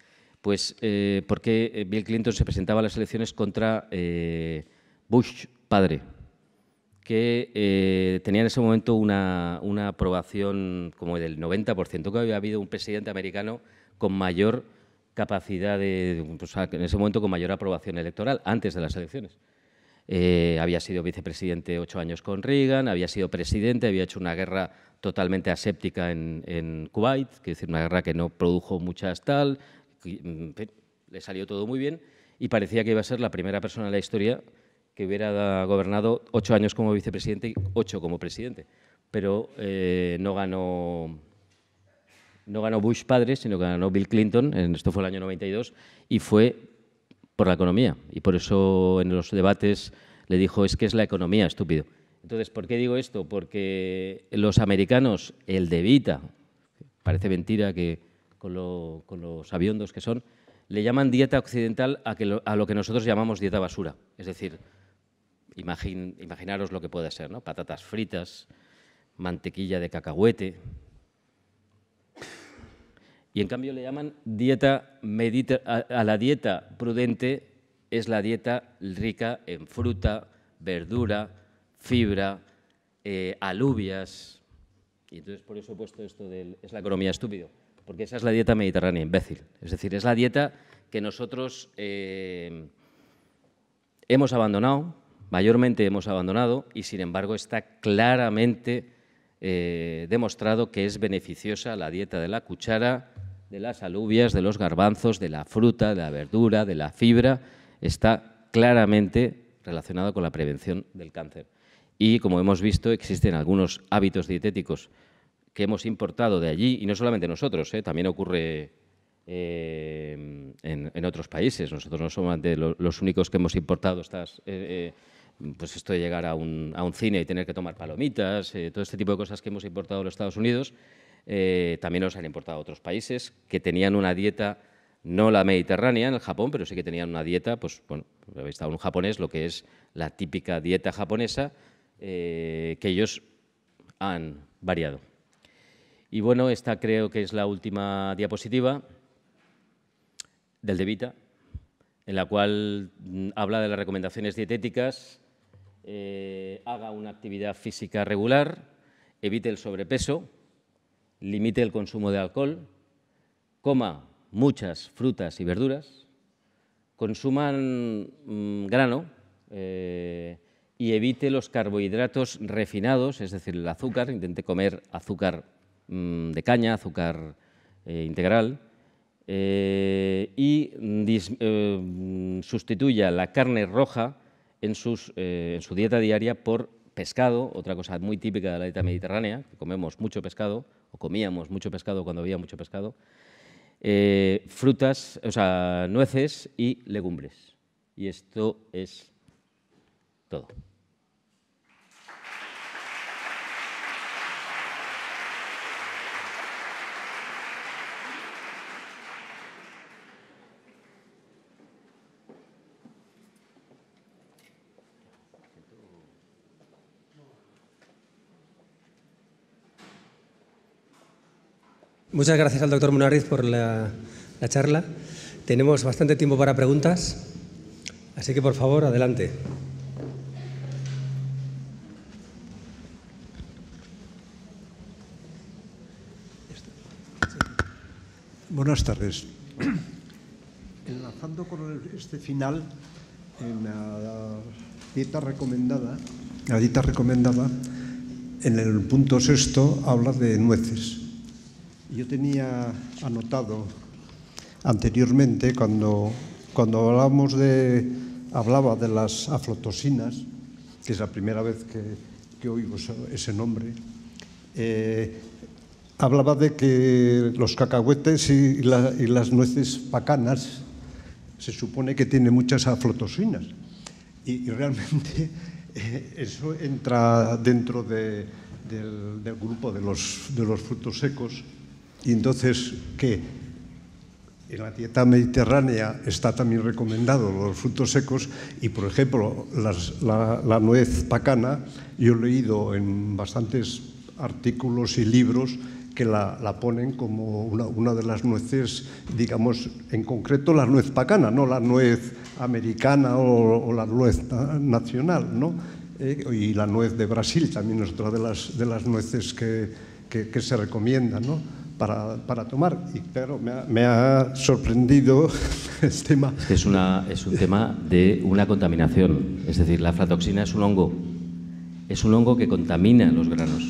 Pues eh, porque eh, Bill Clinton se presentaba a las elecciones contra eh, Bush padre, que eh, tenía en ese momento una, aprobación como del 90%, que había habido un presidente americano con mayor capacidad de, pues, en ese momento con mayor aprobación electoral antes de las elecciones. había sido vicepresidente ocho años con Reagan, había sido presidente, había hecho una guerra totalmente aséptica en, Kuwait, que decir, una guerra que no produjo muchas tal, le salió todo muy bien y parecía que iba a ser la primera persona en la historia que hubiera gobernado ocho años como vicepresidente y ocho como presidente. Pero eh, no ganó no ganó Bush padre, sino que ganó Bill Clinton, esto fue el año 92, y fue por la economía. Y por eso en los debates le dijo, es que es la economía, estúpido. Entonces, ¿por qué digo esto? Porque los americanos, el de Vita, parece mentira que con, los aviondos que son, le llaman dieta occidental a, lo, que nosotros llamamos dieta basura. Es decir, imaginaros lo que puede ser, ¿no? Patatas fritas, mantequilla de cacahuete. Y en cambio le llaman dieta a, la dieta prudente es la dieta rica en fruta, verdura, fibra, eh, alubias. Y entonces por eso he puesto esto de es la economía estúpido porque esa es la dieta mediterránea, imbécil. Es decir, es la dieta que nosotros eh, hemos abandonado, mayormente hemos abandonado, y sin embargo está claramente eh, demostrado que es beneficiosa la dieta de la cuchara, de las alubias, de los garbanzos, de la fruta, de la verdura, de la fibra, está claramente relacionada con la prevención del cáncer. Y como hemos visto, existen algunos hábitos dietéticos que hemos importado de allí, y no solamente nosotros, ¿eh? también ocurre eh, en, otros países. Nosotros no somos de los únicos que hemos importado estas, eh, pues esto de llegar a un, cine y tener que tomar palomitas, todo este tipo de cosas que hemos importado de los Estados Unidos, también nos han importado otros países que tenían una dieta, no la mediterránea en el Japón, pero sí que tenían una dieta, pues bueno, pues habéis estado un japonés, lo que es la típica dieta japonesa, que ellos han variado. Y bueno, esta creo que es la última diapositiva del Devita, en la cual mm, habla de las recomendaciones dietéticas, eh, haga una actividad física regular, evite el sobrepeso, limite el consumo de alcohol, coma muchas frutas y verduras, consuman mm, grano eh, y evite los carbohidratos refinados, es decir, el azúcar, intente comer azúcar Mm, de caña, azúcar eh, integral, eh, y eh, sustituye sustituya la carne roja en, en, su dieta diaria por pescado, otra cosa muy típica de la dieta mediterránea, que comemos mucho pescado, o comíamos mucho pescado cuando había mucho pescado, frutas, o sea, nueces y legumbres. Y esto es todo. Muchas gracias al doctor Munariz por la, charla. Tenemos bastante tiempo para preguntas, así que por favor, adelante. Buenas tardes. *clears throat* Enlazando con este final, en la dieta recomendada, la dieta recomendada, en el punto sexto habla de nueces. Yo tenía anotado anteriormente cuando, cuando hablamos de, hablaba de las aflotosinas, que es la primera vez que, que oigo ese nombre, eh, hablaba de que los cacahuetes y, las nueces pacanas se supone que tienen muchas aflotosinas. Y, realmente eh, eso entra dentro del, grupo de los, de los frutos secos y entonces, ¿qué? En la dieta mediterránea está también recomendado los frutos secos y, por ejemplo, la, nuez pacana, yo he leído en bastantes artículos y libros que la, ponen como una, de las nueces, digamos, en concreto la nuez pacana, no la nuez americana o, la nuez nacional, ¿no? Eh, y la nuez de Brasil también es otra de las, de las nueces que, se recomienda, ¿no? para, tomar. Y claro, me ha, sorprendido *laughs* este tema. Es, un tema de una contaminación. Es decir, la aflatoxina es un hongo. Es un hongo que contamina los granos.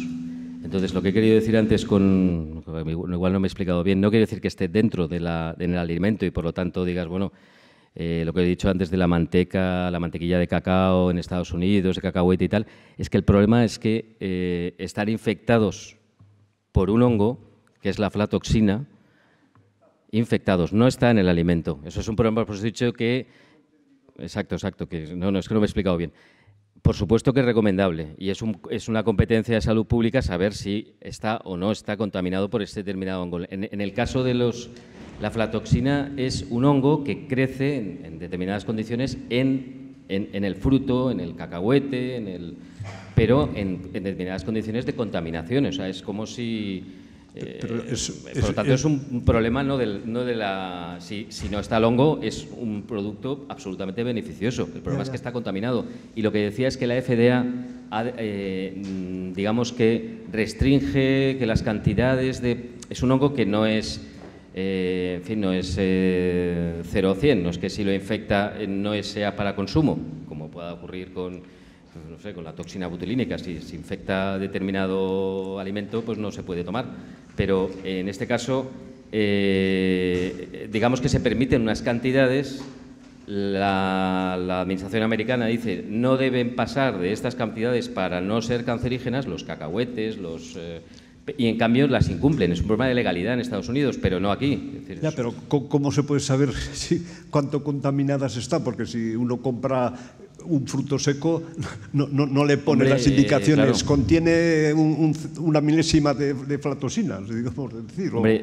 Entonces, lo que he querido decir antes con... Igual no me he explicado bien. No quiero decir que esté dentro de la, alimento y, por lo tanto, digas, bueno, eh, lo que he dicho antes de la manteca, la mantequilla de cacao en Estados Unidos, de cacahuete y tal, es que el problema es que eh, estar infectados por un hongo que es la flatoxina, infectados. No está en el alimento. Eso es un problema, por eso he dicho que... Exacto, exacto, que no, es que no me he explicado bien. Por supuesto que es recomendable y es, una competencia de salud pública saber si está o no está contaminado por este determinado hongo. En, el caso de los... La flatoxina es un hongo que crece en, determinadas condiciones en, en, el fruto, en el cacahuete, en el, pero en, determinadas condiciones de contaminación. O sea, es como si eh, es, por lo tanto, es, un problema no, del, no de la. Si, no está el hongo, es un producto absolutamente beneficioso. El problema es que está contaminado. Y lo que decía es que la FDA, eh, mm, digamos que restringe que las cantidades de. Es un hongo que no es. Eh, en no es 0 o 100, no es que si lo infecta eh, no sea para consumo, como pueda ocurrir con, pues, con la toxina butilínica, si se infecta determinado alimento, pues no se puede tomar. Pero en este caso, eh, digamos que se permiten unas cantidades, la, Administración americana dice, no deben pasar de estas cantidades para no ser cancerígenas los cacahuetes, los... Eh, y en cambio las incumplen. Es un problema de legalidad en Estados Unidos, pero no aquí. pero ¿cómo se puede saber *laughs* si, cuánto contaminadas está? Porque si uno compra un fruto seco, no, le pone las eh, indicaciones. Contiene una milésima de, de flatosinas, digamos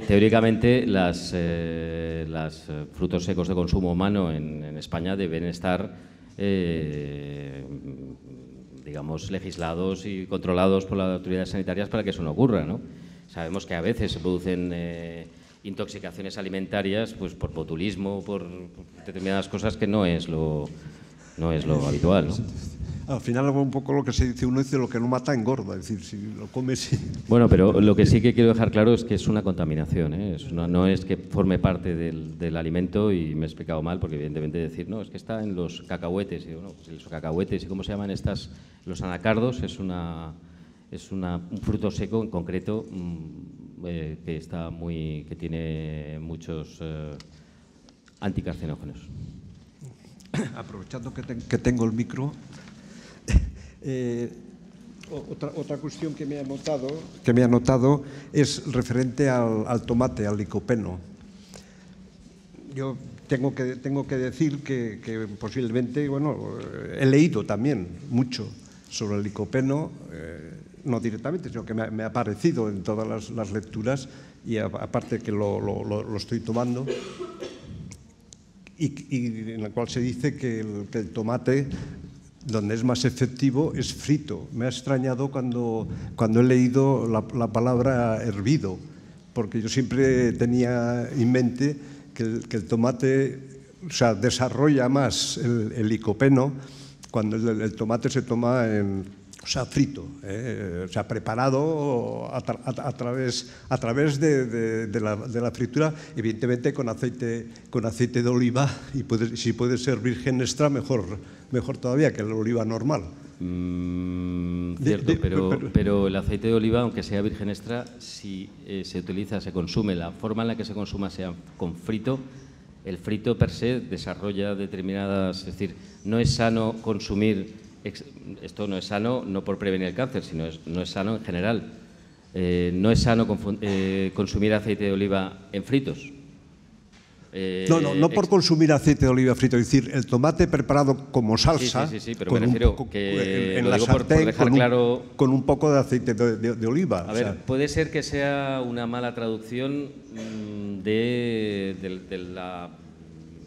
teóricamente, los las eh, eh, frutos secos de consumo humano en, España deben estar digamos, legislados y controlados por las autoridades sanitarias para que eso no ocurra, ¿no? Sabemos que a veces se producen eh, intoxicaciones alimentarias pues por botulismo, por, determinadas cosas que no es lo, no es lo habitual, ¿no? Al final un poco lo que se dice, uno dice lo que no mata engorda, es decir, si lo comes... *laughs* Bueno, pero lo que sí que quiero dejar claro es que es una contaminación, ¿eh? no es que forme parte del, alimento y me he explicado mal, porque evidentemente decir, no, es que está en los cacahuetes, y bueno, pues los cacahuetes y cómo se llaman estas, los anacardos, es, una, es una, un fruto seco en concreto mm, eh, que, está muy, que tiene muchos eh, anticarcinógenos. *coughs* Aprovechando que tengo el micro, eh, otra, otra, cuestión que me ha notado, que me ha notado es referente al, tomate, al licopeno. Yo tengo que, tengo que decir que, posiblemente, bueno, he leído también mucho sobre el licopeno, eh, no directamente, sino que me, ha parecido en todas las, lecturas y aparte que lo, lo, estoy tomando, y, en la cual se dice que el, que el tomate donde es más efectivo es frito. Me ha extrañado cuando, cuando he leído la, palabra hervido, porque yo siempre tenía en mente que el, tomate o sea, desarrolla más el, licopeno cuando el tomate se toma en o sea, frito, eh, o sea, preparado a, través, a través de, la, fritura, evidentemente con aceite, con aceite de oliva, y si puede ser virgen extra, mejor, mejor todavía que la oliva normal. Mm, cierto, pero, pero, el aceite de oliva, aunque sea virgen extra, si eh, se utiliza, se consume, la forma en la que se consuma sea con frito, el frito per se desarrolla determinadas, es decir, no es sano consumir esto no es sano no por prevenir el cáncer, sino no es sano en general. Eh, no es sano eh, consumir aceite de oliva en fritos. Eh, no, no, no por consumir aceite de oliva frito, es decir, el tomate preparado como salsa. pero en, la sartén, con, un, con un poco de aceite de, oliva. A ver, puede ser que sea una mala traducción mm, de la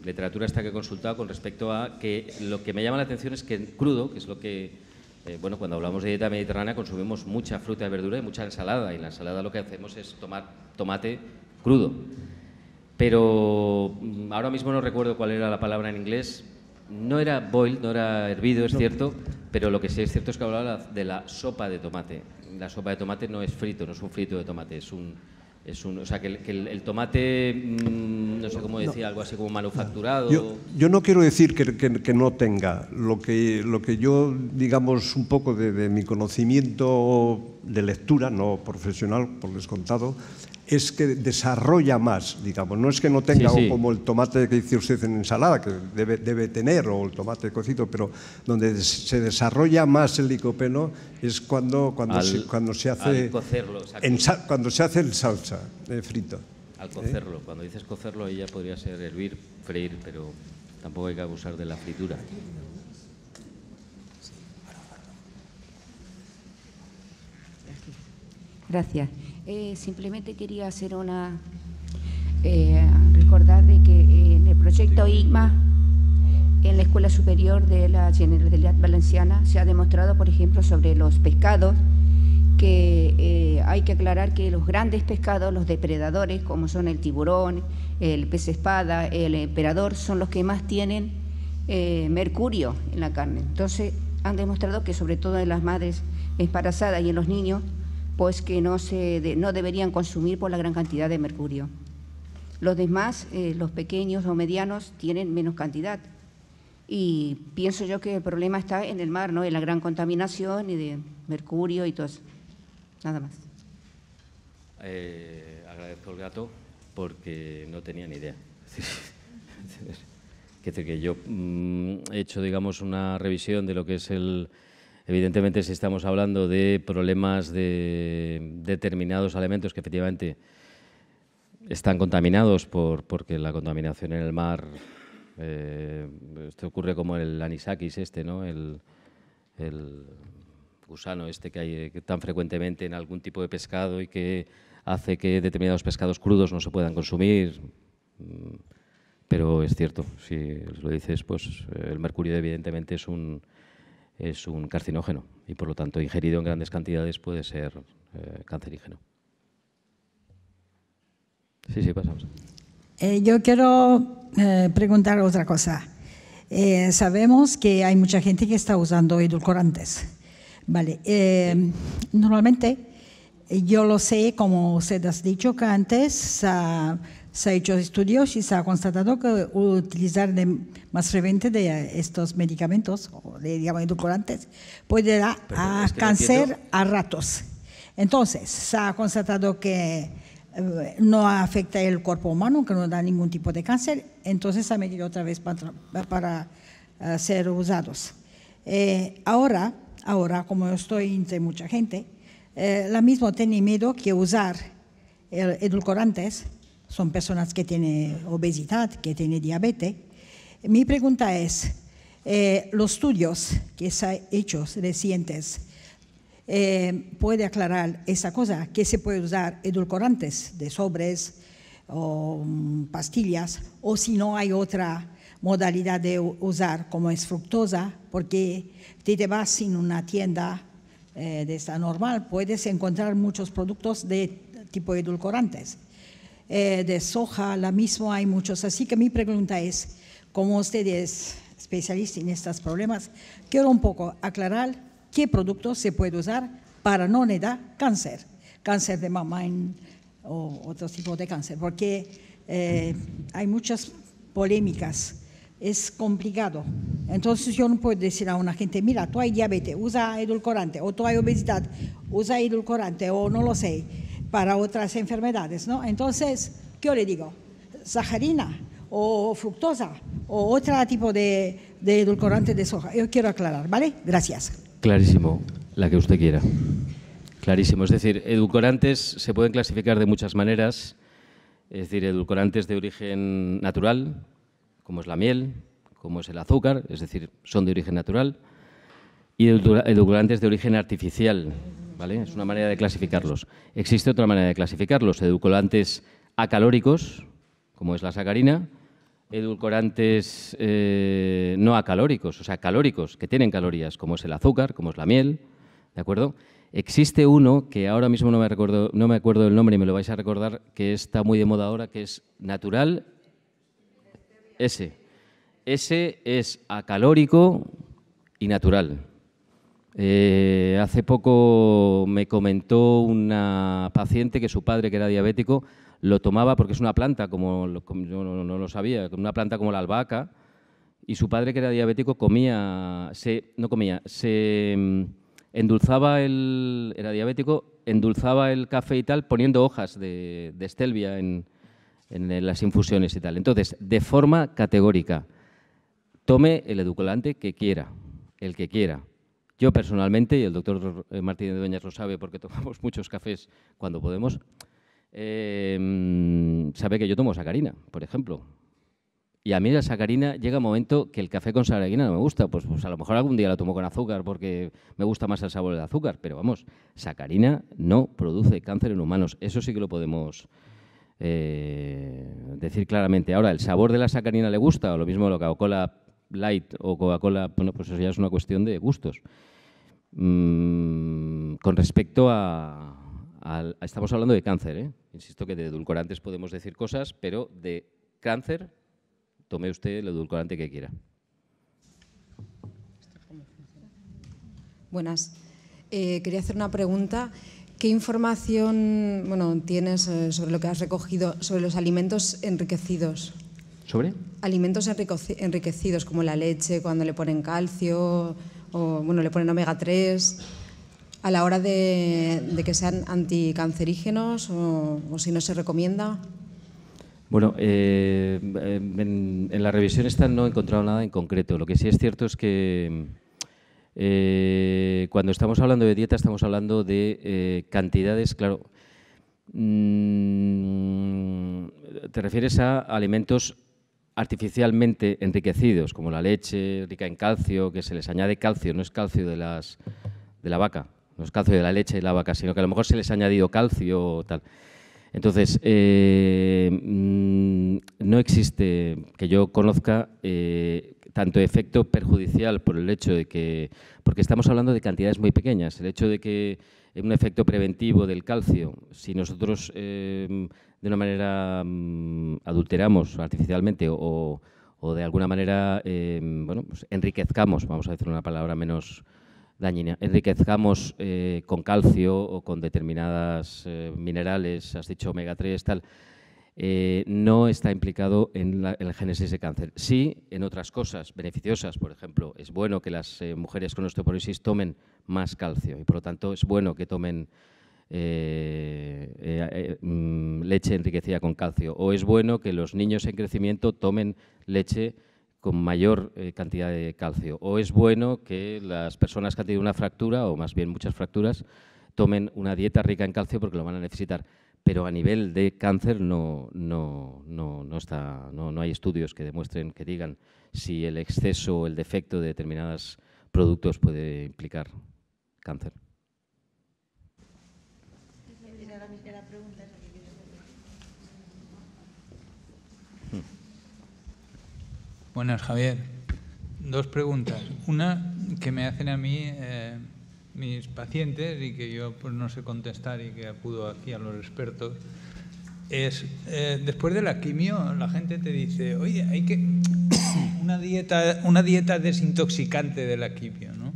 literatura esta que he consultado con respecto a que lo que me llama la atención es que crudo, que es lo que, eh, bueno, cuando hablamos de dieta mediterránea consumimos mucha fruta y verdura y mucha ensalada, y en la ensalada lo que hacemos es tomar tomate crudo. Pero mm, ahora mismo no recuerdo cuál era la palabra en inglés. No era boil, no era hervido, es cierto, pero lo que sí es cierto es que hablaba de la sopa de tomate. La sopa de tomate no es frito, no es un frito de tomate, es un, es un, o sea, que el, el, tomate, mm, no sé cómo decir, algo así como manufacturado. Yo, no quiero decir que, no tenga. Lo que, lo que yo, digamos, un poco de, de mi conocimiento de lectura, no profesional, por descontado, es que desarrolla más, digamos. No es que no tenga como el tomate que dice usted en ensalada, que debe, debe tener, o el tomate cocido, pero donde se desarrolla más el licopeno es cuando, cuando, se, cuando se hace... cuando se hace el salsa eh, frito. Al ¿eh? cocerlo. Cuando dices cocerlo, ella podría ser hervir, freír, pero tampoco hay que abusar de la fritura. Gracias. Eh, simplemente quería hacer una eh, recordar de que eh, en el proyecto IGMA en la Escuela Superior de la Generalidad Valenciana se ha demostrado, por ejemplo, sobre los pescados que hay que aclarar que los grandes pescados, los depredadores, como son el tiburón, el pez espada, el emperador, son los que más tienen mercurio en la carne. Entonces, han demostrado que sobre todo en las madres embarazadas y en los niños pues que no, se no deberían consumir por la gran cantidad de mercurio. Los demás, eh, los pequeños o medianos, tienen menos cantidad. Y pienso yo que el problema está en el mar, ¿no? en la gran contaminación y de mercurio y todo eso. Nada más. Eh, agradezco el gato porque no tenía ni idea. *laughs* que yo mm, he hecho, digamos, una revisión de lo que es el, Evidentemente, si estamos hablando de problemas de determinados alimentos que efectivamente están contaminados por, porque la contaminación en el mar, eh, esto ocurre como el anisakis este, ¿no? El, gusano este que hay eh, tan frecuentemente en algún tipo de pescado y que hace que determinados pescados crudos no se puedan consumir. Mm, pero es cierto, si lo dices, pues eh, el mercurio evidentemente es un, es un carcinógeno y por lo tanto ingerido en grandes cantidades puede ser eh, cancerígeno. Sí, sí, pasamos. Eh, yo quiero eh, preguntar otra cosa. sabemos que hay mucha gente que está usando edulcorantes. Vale. normalmente, yo lo sé, como usted ha dicho que antes, ah, se ha hecho estudios y se ha constatado que utilizar más frecuentemente estos medicamentos, o de, digamos, edulcorantes, puede dar a cáncer a ratos. Entonces, se ha constatado que eh, no afecta el cuerpo humano, que no da ningún tipo de cáncer, entonces se ha metido otra vez para, eh, ser usados. Eh, ahora, ahora, como estoy entre mucha gente, la misma tiene miedo que usar edulcorantes son personas que tienen obesidad, que tienen diabetes. Mi pregunta es, eh, los estudios que se han hecho recientes, eh, ¿puede aclarar esa cosa? ¿Que se puede usar edulcorantes de sobres o mm, pastillas? ¿O si no hay otra modalidad de usar como es fructosa? Porque si te vas en una tienda eh, de esta normal, puedes encontrar muchos productos de tipo edulcorantes. Eh, de soja, la misma hay muchos. Así que mi pregunta es, como usted es especialista en estos problemas, quiero un poco aclarar qué producto se puede usar para no le da cáncer, cáncer de mama o otro tipo de cáncer, porque eh, hay muchas polémicas, es complicado. Entonces yo no puedo decir a una gente, mira, tú hay diabetes, usa edulcorante, o tú hay obesidad, usa edulcorante, o no lo sé para otras enfermedades, ¿no? Entonces, ¿qué le digo? Sajarina o fructosa o otro tipo de, de edulcorante de soja. Yo quiero aclarar, ¿vale? Gracias. Clarísimo, la que usted quiera. Clarísimo, es decir, edulcorantes se pueden clasificar de muchas maneras, es decir, edulcorantes de origen natural, como es la miel, como es el azúcar, es decir, son de origen natural, y edulcorantes de origen artificial, es una manera de clasificarlos. Existe otra manera de clasificarlos, edulcorantes acalóricos, como es la sacarina, edulcorantes eh, no acalóricos, o sea, calóricos, que tienen calorías, como es el azúcar, como es la miel, ¿de acuerdo? Existe uno que ahora mismo no me, recuerdo, no me acuerdo del nombre y me lo vais a recordar, que está muy de moda ahora, que es natural Ese, S es acalórico y natural. Eh, hace poco me comentó una paciente que su padre, que era diabético, lo tomaba porque es una planta, como, no, lo sabía, una planta como la albahaca, y su padre, que era diabético, comía, no comía, se mm, endulzaba el, era diabético, endulzaba el café y tal poniendo hojas de, estelvia en, las infusiones y tal. Entonces, de forma categórica, tome el edulcorante que quiera, el que quiera. Yo personalmente, y el doctor eh, Martínez de Dueñas lo sabe porque *laughs* tomamos muchos cafés cuando podemos, em, sabe que yo tomo sacarina, por ejemplo. Y a mí la sacarina llega un momento que el café con sacarina no me gusta. Pues, pues, a lo mejor algún día la tomo con azúcar porque me gusta más el sabor del azúcar. Pero vamos, sacarina no produce cáncer en humanos. Eso sí que lo podemos eh, decir claramente. Ahora, ¿el sabor de la sacarina le gusta? O lo mismo lo que la Light o Coca-Cola, bueno, pues eso ya es una cuestión de gustos. Mm, con respecto a, Estamos hablando de cáncer, ¿eh? Insisto que de edulcorantes podemos decir cosas, pero de cáncer, tome usted el edulcorante que quiera. Buenas. Eh, quería hacer una pregunta. ¿Qué información bueno, tienes eh, sobre lo que has recogido sobre los alimentos enriquecidos? ¿Sobre? Alimentos enriquecidos como la leche, cuando le ponen calcio o bueno, le ponen omega 3, a la hora de, que sean anticancerígenos o, si no se recomienda. Bueno, eh, em, en, la revisión esta no he encontrado nada en concreto. Lo que sí es cierto es que eh, cuando estamos hablando de dieta estamos hablando de eh, cantidades, claro. Mm, te refieres a alimentos artificialmente enriquecidos, como la leche rica en calcio, que se les añade calcio, no es calcio de, las, de la vaca, no es calcio de la leche de la vaca, sino que a lo mejor se les ha añadido calcio o tal. Entonces, eh, mm, no existe, que yo conozca, eh, tanto efecto perjudicial por el hecho de que, porque estamos hablando de cantidades muy pequeñas, el hecho de que un efecto preventivo del calcio, si nosotros eh, de una manera mm, adulteramos artificialmente o, de alguna manera em, bueno, pues enriquezcamos, vamos a decir una palabra menos dañina, enriquezcamos eh, con calcio o con determinadas eh, minerales, has dicho omega 3, tal, eh, no está implicado en, el génesis de cáncer. Sí, en otras cosas beneficiosas, por ejemplo, es bueno que las mujeres con osteoporosis tomen más calcio y por lo tanto es bueno que tomen eh, eh, eh, mm, leche enriquecida con calcio. O es bueno que los niños en crecimiento tomen leche con mayor cantidad de calcio. O es bueno que las personas que han tenido una fractura, o más bien muchas fracturas, tomen una dieta rica en calcio porque lo van a necesitar. Pero a nivel de cáncer no, no, no, no está, no, hay estudios que demuestren, que digan si el exceso o el defecto de determinados productos puede implicar cáncer. Buenas, Javier. Dos preguntas. Una que me hacen a mí eh, mis pacientes y que yo pues, no sé contestar y que acudo aquí a los expertos es eh, después de la quimio la gente te dice, oye, hay que *coughs* una dieta, una dieta desintoxicante de la quimio, ¿no?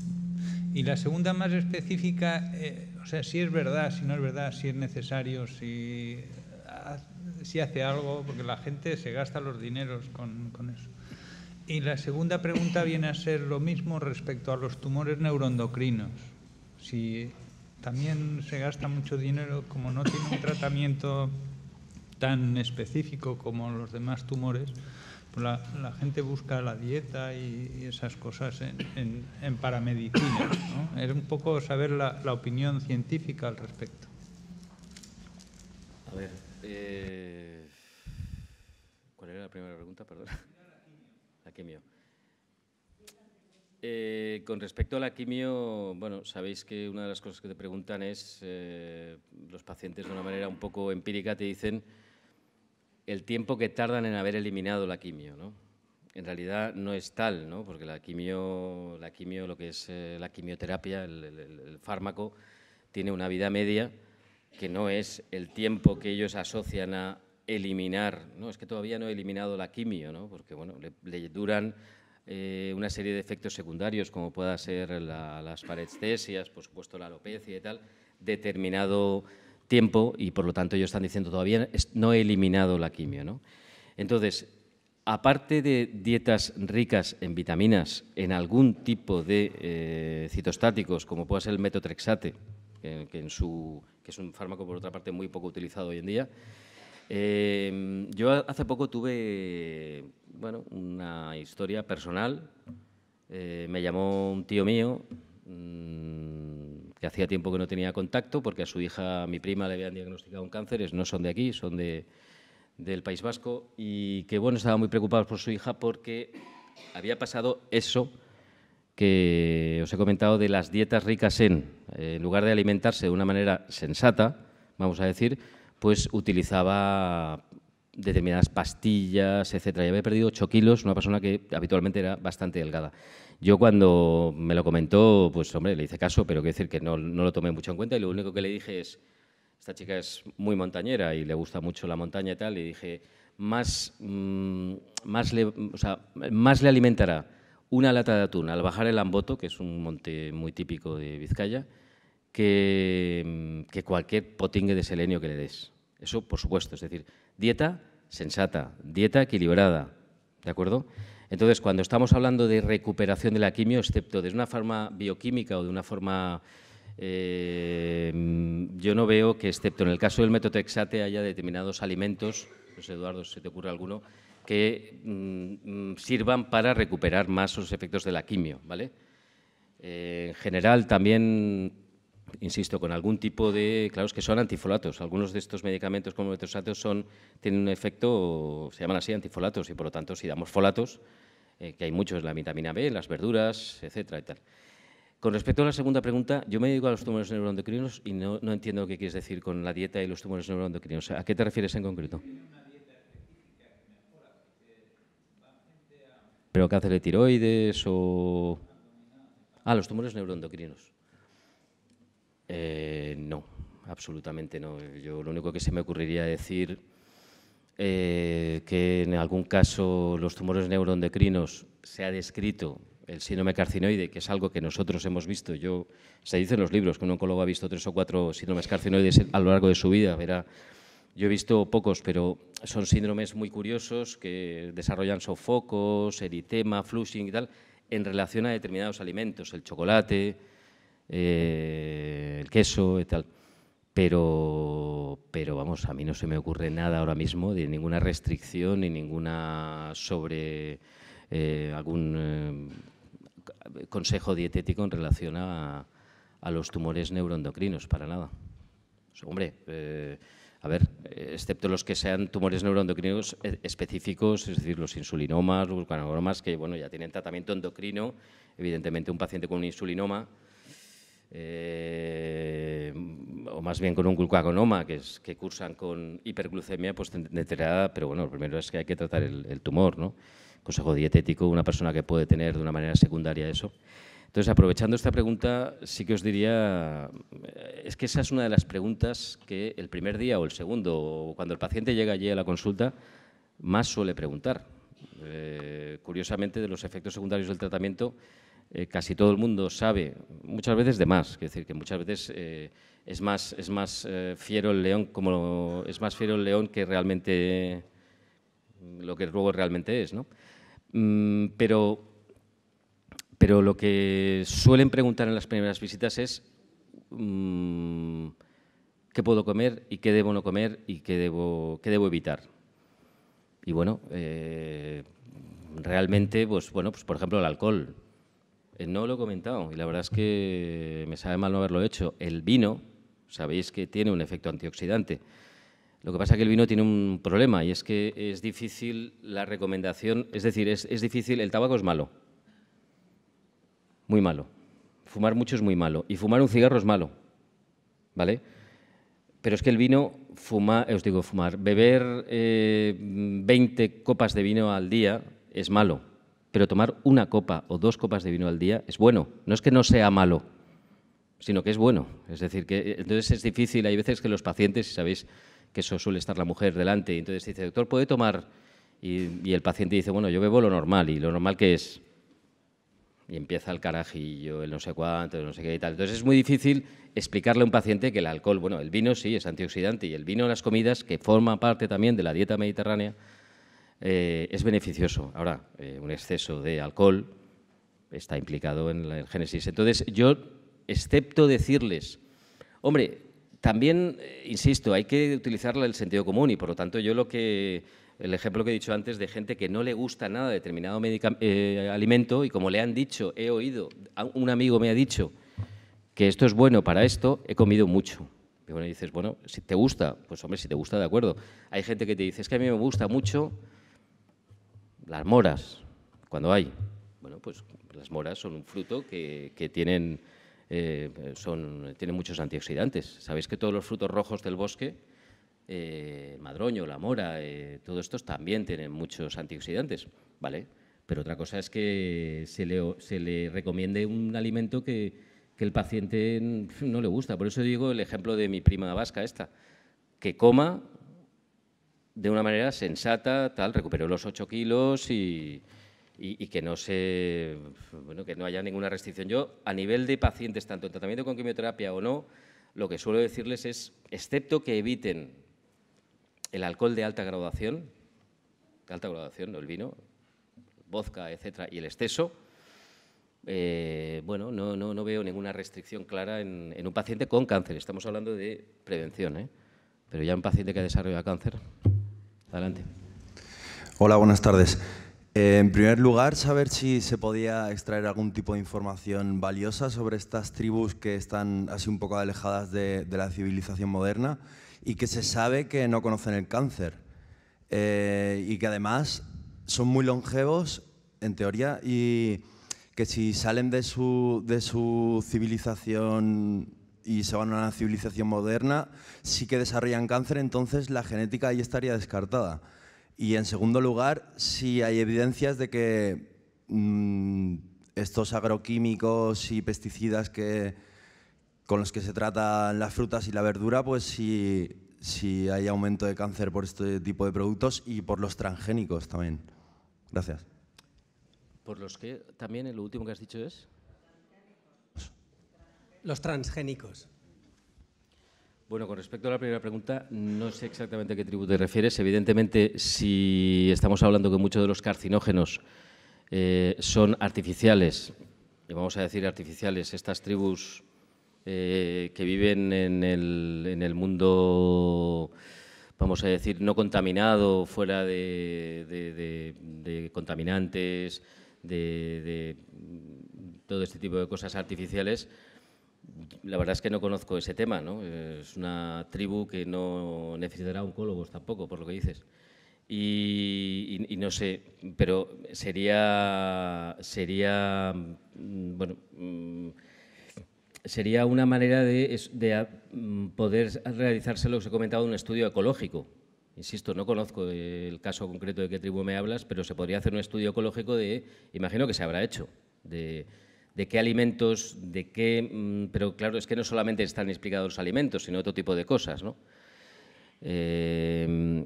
Y la segunda más específica, eh, o sea, si es verdad, si no es verdad, si es necesario, si, ah, si hace algo, porque la gente se gasta los dineros con eso. Y la segunda pregunta viene a ser lo mismo respecto a los tumores neuroendocrinos. Si también se gasta mucho dinero, como no tiene un tratamiento tan específico como los demás tumores, pues la, gente busca la dieta y, esas cosas en, paramedicina. Es un poco saber la, opinión científica al respecto. A ver, eh, ¿cuál era la primera pregunta? Perdón quimio. Eh, con respecto a la quimio, bueno, sabéis que una de las cosas que te preguntan es, eh, los pacientes de una manera un poco empírica te dicen el tiempo que tardan en haber eliminado la quimio, ¿no? En realidad no es tal, ¿no? Porque la quimio, la quimio lo que es eh, la quimioterapia, el fármaco, tiene una vida media que no es el tiempo que ellos asocian a eliminar, no, es que todavía no he eliminado la quimio, ¿no? porque bueno, le, duran eh, una serie de efectos secundarios, como pueda ser las parestesias, por supuesto la alopecia y tal, determinado tiempo y por lo tanto ellos están diciendo todavía no he eliminado la quimio. Entonces, aparte de dietas ricas en vitaminas, en algún tipo de eh, citostáticos, como pueda ser el metotrexate, que es un fármaco por otra parte muy poco utilizado hoy en día, Em, yo hace poco tuve bueno, una historia personal. Eh, me llamó un tío mío mm, que hacía tiempo que no tenía contacto porque a su hija, a mi prima, le habían diagnosticado un cáncer. No son de aquí, son de, del País Vasco. Y que bueno, estaba muy preocupado por su hija porque había pasado eso que os he comentado de las dietas ricas en. en lugar de alimentarse de una manera sensata, vamos a decir, pues utilizaba determinadas pastillas, etcétera. Y había perdido 8 kilos, una persona que habitualmente era bastante delgada. Yo cuando me lo comentó, pues hombre, le hice caso, pero quiero decir que no, lo tomé mucho en cuenta y lo único que le dije es, esta chica es muy montañera y le gusta mucho la montaña y tal, y dije, más, mm, más, le, o sea, más le alimentará una lata de atún al bajar el Amboto, que es un monte muy típico de Vizcaya, que, mm, que cualquier potingue de selenio que le des. Eso, por supuesto, es decir, dieta sensata, dieta equilibrada, ¿de acuerdo? Entonces, cuando estamos hablando de recuperación de la quimio, excepto de una forma bioquímica o de una forma... Eh, yo no veo que, excepto en el caso del metotrexate, haya determinados alimentos, pues Eduardo, si te ocurre alguno, que mm, mm, sirvan para recuperar más los efectos de la quimio, ¿vale? Eh, en general, también insisto, con algún tipo de, claro, es que son antifolatos. Algunos de estos medicamentos como el son, tienen un efecto, se llaman así, antifolatos, y por lo tanto, si damos folatos, eh, que hay muchos, la vitamina B, las verduras, etcétera y tal. Con respecto a la segunda pregunta, yo me dedico a los tumores neuroendocrinos y no, no entiendo qué quieres decir con la dieta y los tumores neuroendocrinos. ¿A qué te refieres en concreto? ¿Pero hace de tiroides o...? Ah, los tumores neuroendocrinos. Eh, no, absolutamente no. Yo lo único que se me ocurriría decir eh, que en algún caso los tumores neuroendocrinos se ha descrito el síndrome carcinoide, que es algo que nosotros hemos visto. Yo se dice en los libros que un oncólogo ha visto tres o cuatro síndromes carcinoides a lo largo de su vida. yo he visto pocos, pero son síndromes muy curiosos que desarrollan sofocos, eritema, flushing y tal, en relación a determinados alimentos, el chocolate, eh, el queso y tal. Pero, pero vamos, a mí no se me ocurre nada ahora mismo de ninguna restricción ni ninguna sobre eh, algún eh, consejo dietético en relación a, los tumores neuroendocrinos, para nada. hombre, a ver, excepto los que sean tumores neuroendocrinos específicos, es decir, los insulinomas, los guanagromas que bueno, ya tienen tratamiento endocrino, evidentemente un paciente con un insulinoma, eh, o más bien con un glucagonoma que, es, que cursan con hiperglucemia, pues deteriorada, pero bueno, lo primero es que hay que tratar el, tumor, ¿no? Consejo dietético, una persona que puede tener de una manera secundaria eso. Entonces, aprovechando esta pregunta, sí que os diría, eh, es que esa es una de las preguntas que el primer día o el segundo, o cuando el paciente llega allí a la consulta, más suele preguntar. Eh, curiosamente, de los efectos secundarios del tratamiento, eh, casi todo el mundo sabe, muchas veces de más, es decir, que muchas veces eh, es más, es más eh, fiero el león como es más fiero el león que realmente mm, lo que luego realmente es, ¿no? Mm, pero, pero lo que suelen preguntar en las primeras visitas es mm, qué puedo comer y qué debo no comer y qué debo, qué debo evitar. Y bueno, realmente, pues bueno, pues por ejemplo el alcohol eh, no lo he comentado y la verdad es que me sabe mal no haberlo hecho. El vino, sabéis que tiene un efecto antioxidante. Lo que pasa es que el vino tiene un problema y es que es difícil la recomendación, es decir, es, difícil, el tabaco es malo, muy malo. Fumar mucho es muy malo y fumar un cigarro es malo, ¿vale? Pero es que el vino, fuma, eh, os digo fumar, beber 20 eh, copas de vino al día es malo pero tomar una copa o dos copas de vino al día es bueno. No es que no sea malo, sino que es bueno. Es decir, que eh, entonces es difícil. Hay veces que los pacientes, si sabéis que eso suele estar la mujer delante, y entonces dice, doctor, ¿puede tomar? Y, el paciente dice, bueno, yo bebo lo normal, y lo normal que es. Y empieza el carajillo, el no sé cuánto, no sé qué y tal. Entonces es muy difícil explicarle a un paciente que el alcohol, bueno, el vino sí es antioxidante, y el vino en las comidas, que forma parte también de la dieta mediterránea, eh, es beneficioso. Ahora, eh, un exceso de alcohol está implicado en el génesis. Entonces, yo, excepto decirles, hombre, también, eh, insisto, hay que utilizar el sentido común y, por lo tanto, yo lo que el ejemplo que he dicho antes de gente que no le gusta nada determinado alimento y como le han dicho, he oído, un amigo me ha dicho que esto es bueno para esto, he comido mucho. Y bueno, dices, bueno, si te gusta, pues hombre, si te gusta, de acuerdo. Hay gente que te dice, es que a mí me gusta mucho las moras, cuando hay. Bueno, pues las moras son un fruto que, tienen, eh, son, tienen muchos antioxidantes. Sabéis que todos los frutos rojos del bosque, eh, madroño, la mora, eh, todos estos también tienen muchos antioxidantes, ¿vale? Pero otra cosa es que se le, se le recomiende un alimento que, que el paciente no le gusta. Por eso digo el ejemplo de mi prima vasca esta, que coma de una manera sensata, tal, recuperó los 8 kilos y, que no se, que no haya ninguna restricción. Yo, a nivel de pacientes, tanto en tratamiento con quimioterapia o no, lo que suelo decirles es, excepto que eviten el alcohol de alta graduación, de alta graduación, no el vino, vodka, etcétera, y el exceso, eh, bueno, no, no, veo ninguna restricción clara en, un paciente con cáncer. Estamos hablando de prevención, ¿eh? pero ya un paciente que ha desarrollado cáncer. Adelante. Hola, buenas tardes. Eh, en primer lugar, saber si se podía extraer algún tipo de información valiosa sobre estas tribus que están así un poco alejadas de, la civilización moderna y que se sabe que no conocen el cáncer eh, y que además son muy longevos, en teoría, y que si salen de su, de su civilización y se van a una civilización moderna, sí que desarrollan cáncer, entonces la genética ahí estaría descartada. Y en segundo lugar, si hay evidencias de que mm, estos agroquímicos y pesticidas que, con los que se tratan las frutas y la verdura, pues sí, sí hay aumento de cáncer por este tipo de productos y por los transgénicos también. Gracias. Por los que también, lo último que has dicho es los transgénicos? Bueno, con respecto a la primera pregunta, no sé exactamente a qué tribu te refieres. Evidentemente, si estamos hablando que muchos de los carcinógenos eh, son artificiales, y vamos a decir artificiales, estas tribus eh, que viven en el, mundo, vamos a decir, no contaminado, fuera de contaminantes, de todo este tipo de cosas artificiales, la verdad es que no conozco ese tema, ¿no? Es una tribu que no necesitará oncólogos tampoco, por lo que dices. Y, no sé, pero sería, sería, mm, bueno, mm, sería una manera de, ah, mm, poder realizarse lo que os he comentado, un estudio ecológico. Insisto, no conozco el caso concreto de qué tribu me hablas, pero se podría hacer un estudio ecológico de, imagino que se habrá hecho, de de qué alimentos, de qué... Mm, pero claro, es que no solamente están explicados los alimentos, sino otro tipo de cosas, ¿no? Eh,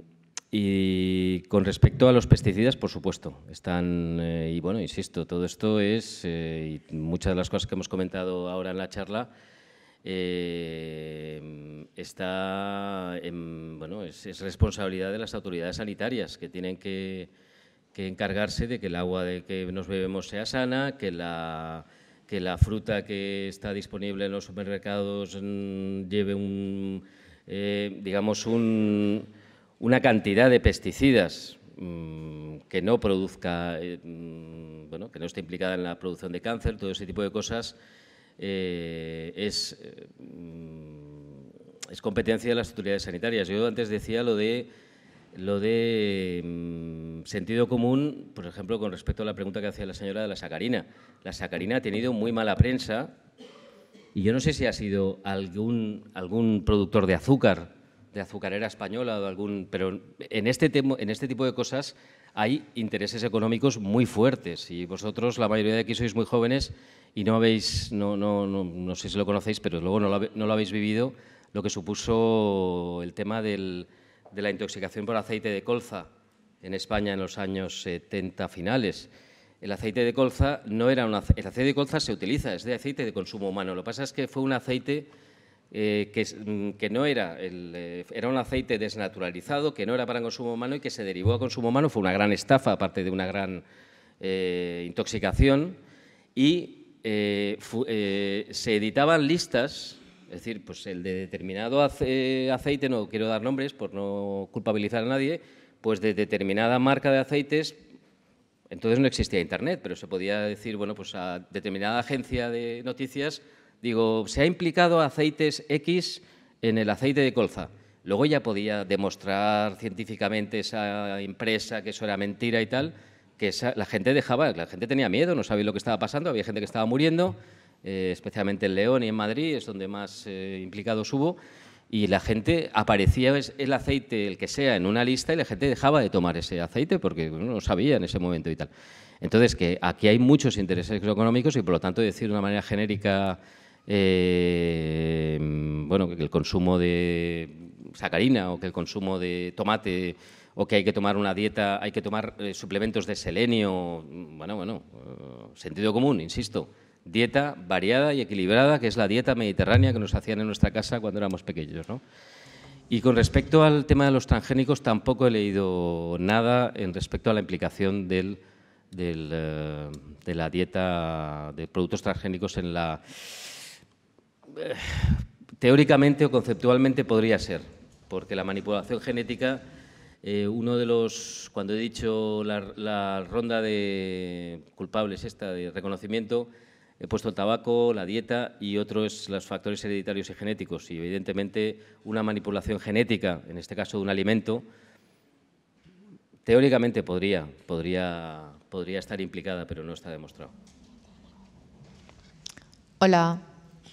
y con respecto a los pesticidas, por supuesto, están, eh, y bueno, insisto, todo esto es, eh, y muchas de las cosas que hemos comentado ahora en la charla, está, en, bueno, es, responsabilidad de las autoridades sanitarias que tienen que que encargarse de que el agua de que nos bebemos sea sana, que la, que la fruta que está disponible en los supermercados mm, lleve un, eh, digamos una cantidad de pesticidas mm, que no produzca, eh, mm, bueno, que no esté implicada en la producción de cáncer, todo ese tipo de cosas eh, es competencia de las autoridades sanitarias. Yo antes decía lo de lo de mm, sentido común, por ejemplo, con respecto a la pregunta que hacía la señora de la sacarina. La sacarina ha tenido muy mala prensa y yo no sé si ha sido algún, algún productor de azúcar, de azucarera española o algún... Pero en este, en este tipo de cosas hay intereses económicos muy fuertes y vosotros, la mayoría de aquí sois muy jóvenes y no habéis, no, no, no, sé si lo conocéis, pero luego no lo habéis vivido, lo que supuso el tema del de la intoxicación por aceite de colza en España en los años 70 finales. El aceite de colza no era un aceite, de colza se utiliza, es de aceite de consumo humano. Lo que pasa es que fue un aceite eh, mm, que, no era, eh, era un aceite desnaturalizado, que no era para consumo humano y que se derivó a consumo humano. Fue una gran estafa, aparte de una gran eh, intoxicación. Y se editaban listas es decir, pues el de determinado aceite, no quiero dar nombres por no culpabilizar a nadie, pues de determinada marca de aceites, entonces no existía Internet, pero se podía decir, bueno, pues a determinada agencia de noticias, digo, se ha implicado aceites X en el aceite de colza. Luego ya podía demostrar científicamente esa empresa que eso era mentira y tal, que la gente dejaba, la gente tenía miedo, no sabía lo que estaba pasando, había gente que estaba muriendo. Eh, especialmente en León y en Madrid, es donde más eh, implicados hubo, y la gente aparecía el aceite, el que sea, en una lista y la gente dejaba de tomar ese aceite porque no sabía en ese momento y tal. Entonces, que aquí hay muchos intereses económicos y por lo tanto decir de una manera genérica, eh, bueno, que el consumo de sacarina o que el consumo de tomate o que hay que tomar una dieta, hay que tomar suplementos de selenio, bueno, bueno, sentido común, insisto dieta variada y equilibrada, que es la dieta mediterránea que nos hacían en nuestra casa cuando éramos pequeños. ¿no? Y con respecto al tema de los transgénicos, tampoco he leído nada en respecto a la implicación del, eh, de la dieta de productos transgénicos en la... Eh, teóricamente o conceptualmente podría ser, porque la manipulación genética, eh, uno de los, cuando he dicho la, la ronda de culpables esta de reconocimiento, He puesto el tabaco, la dieta y otros los factores hereditarios y genéticos. Y evidentemente una manipulación genética, en este caso de un alimento, teóricamente podría, podría, podría estar implicada, pero no está demostrado. Hola.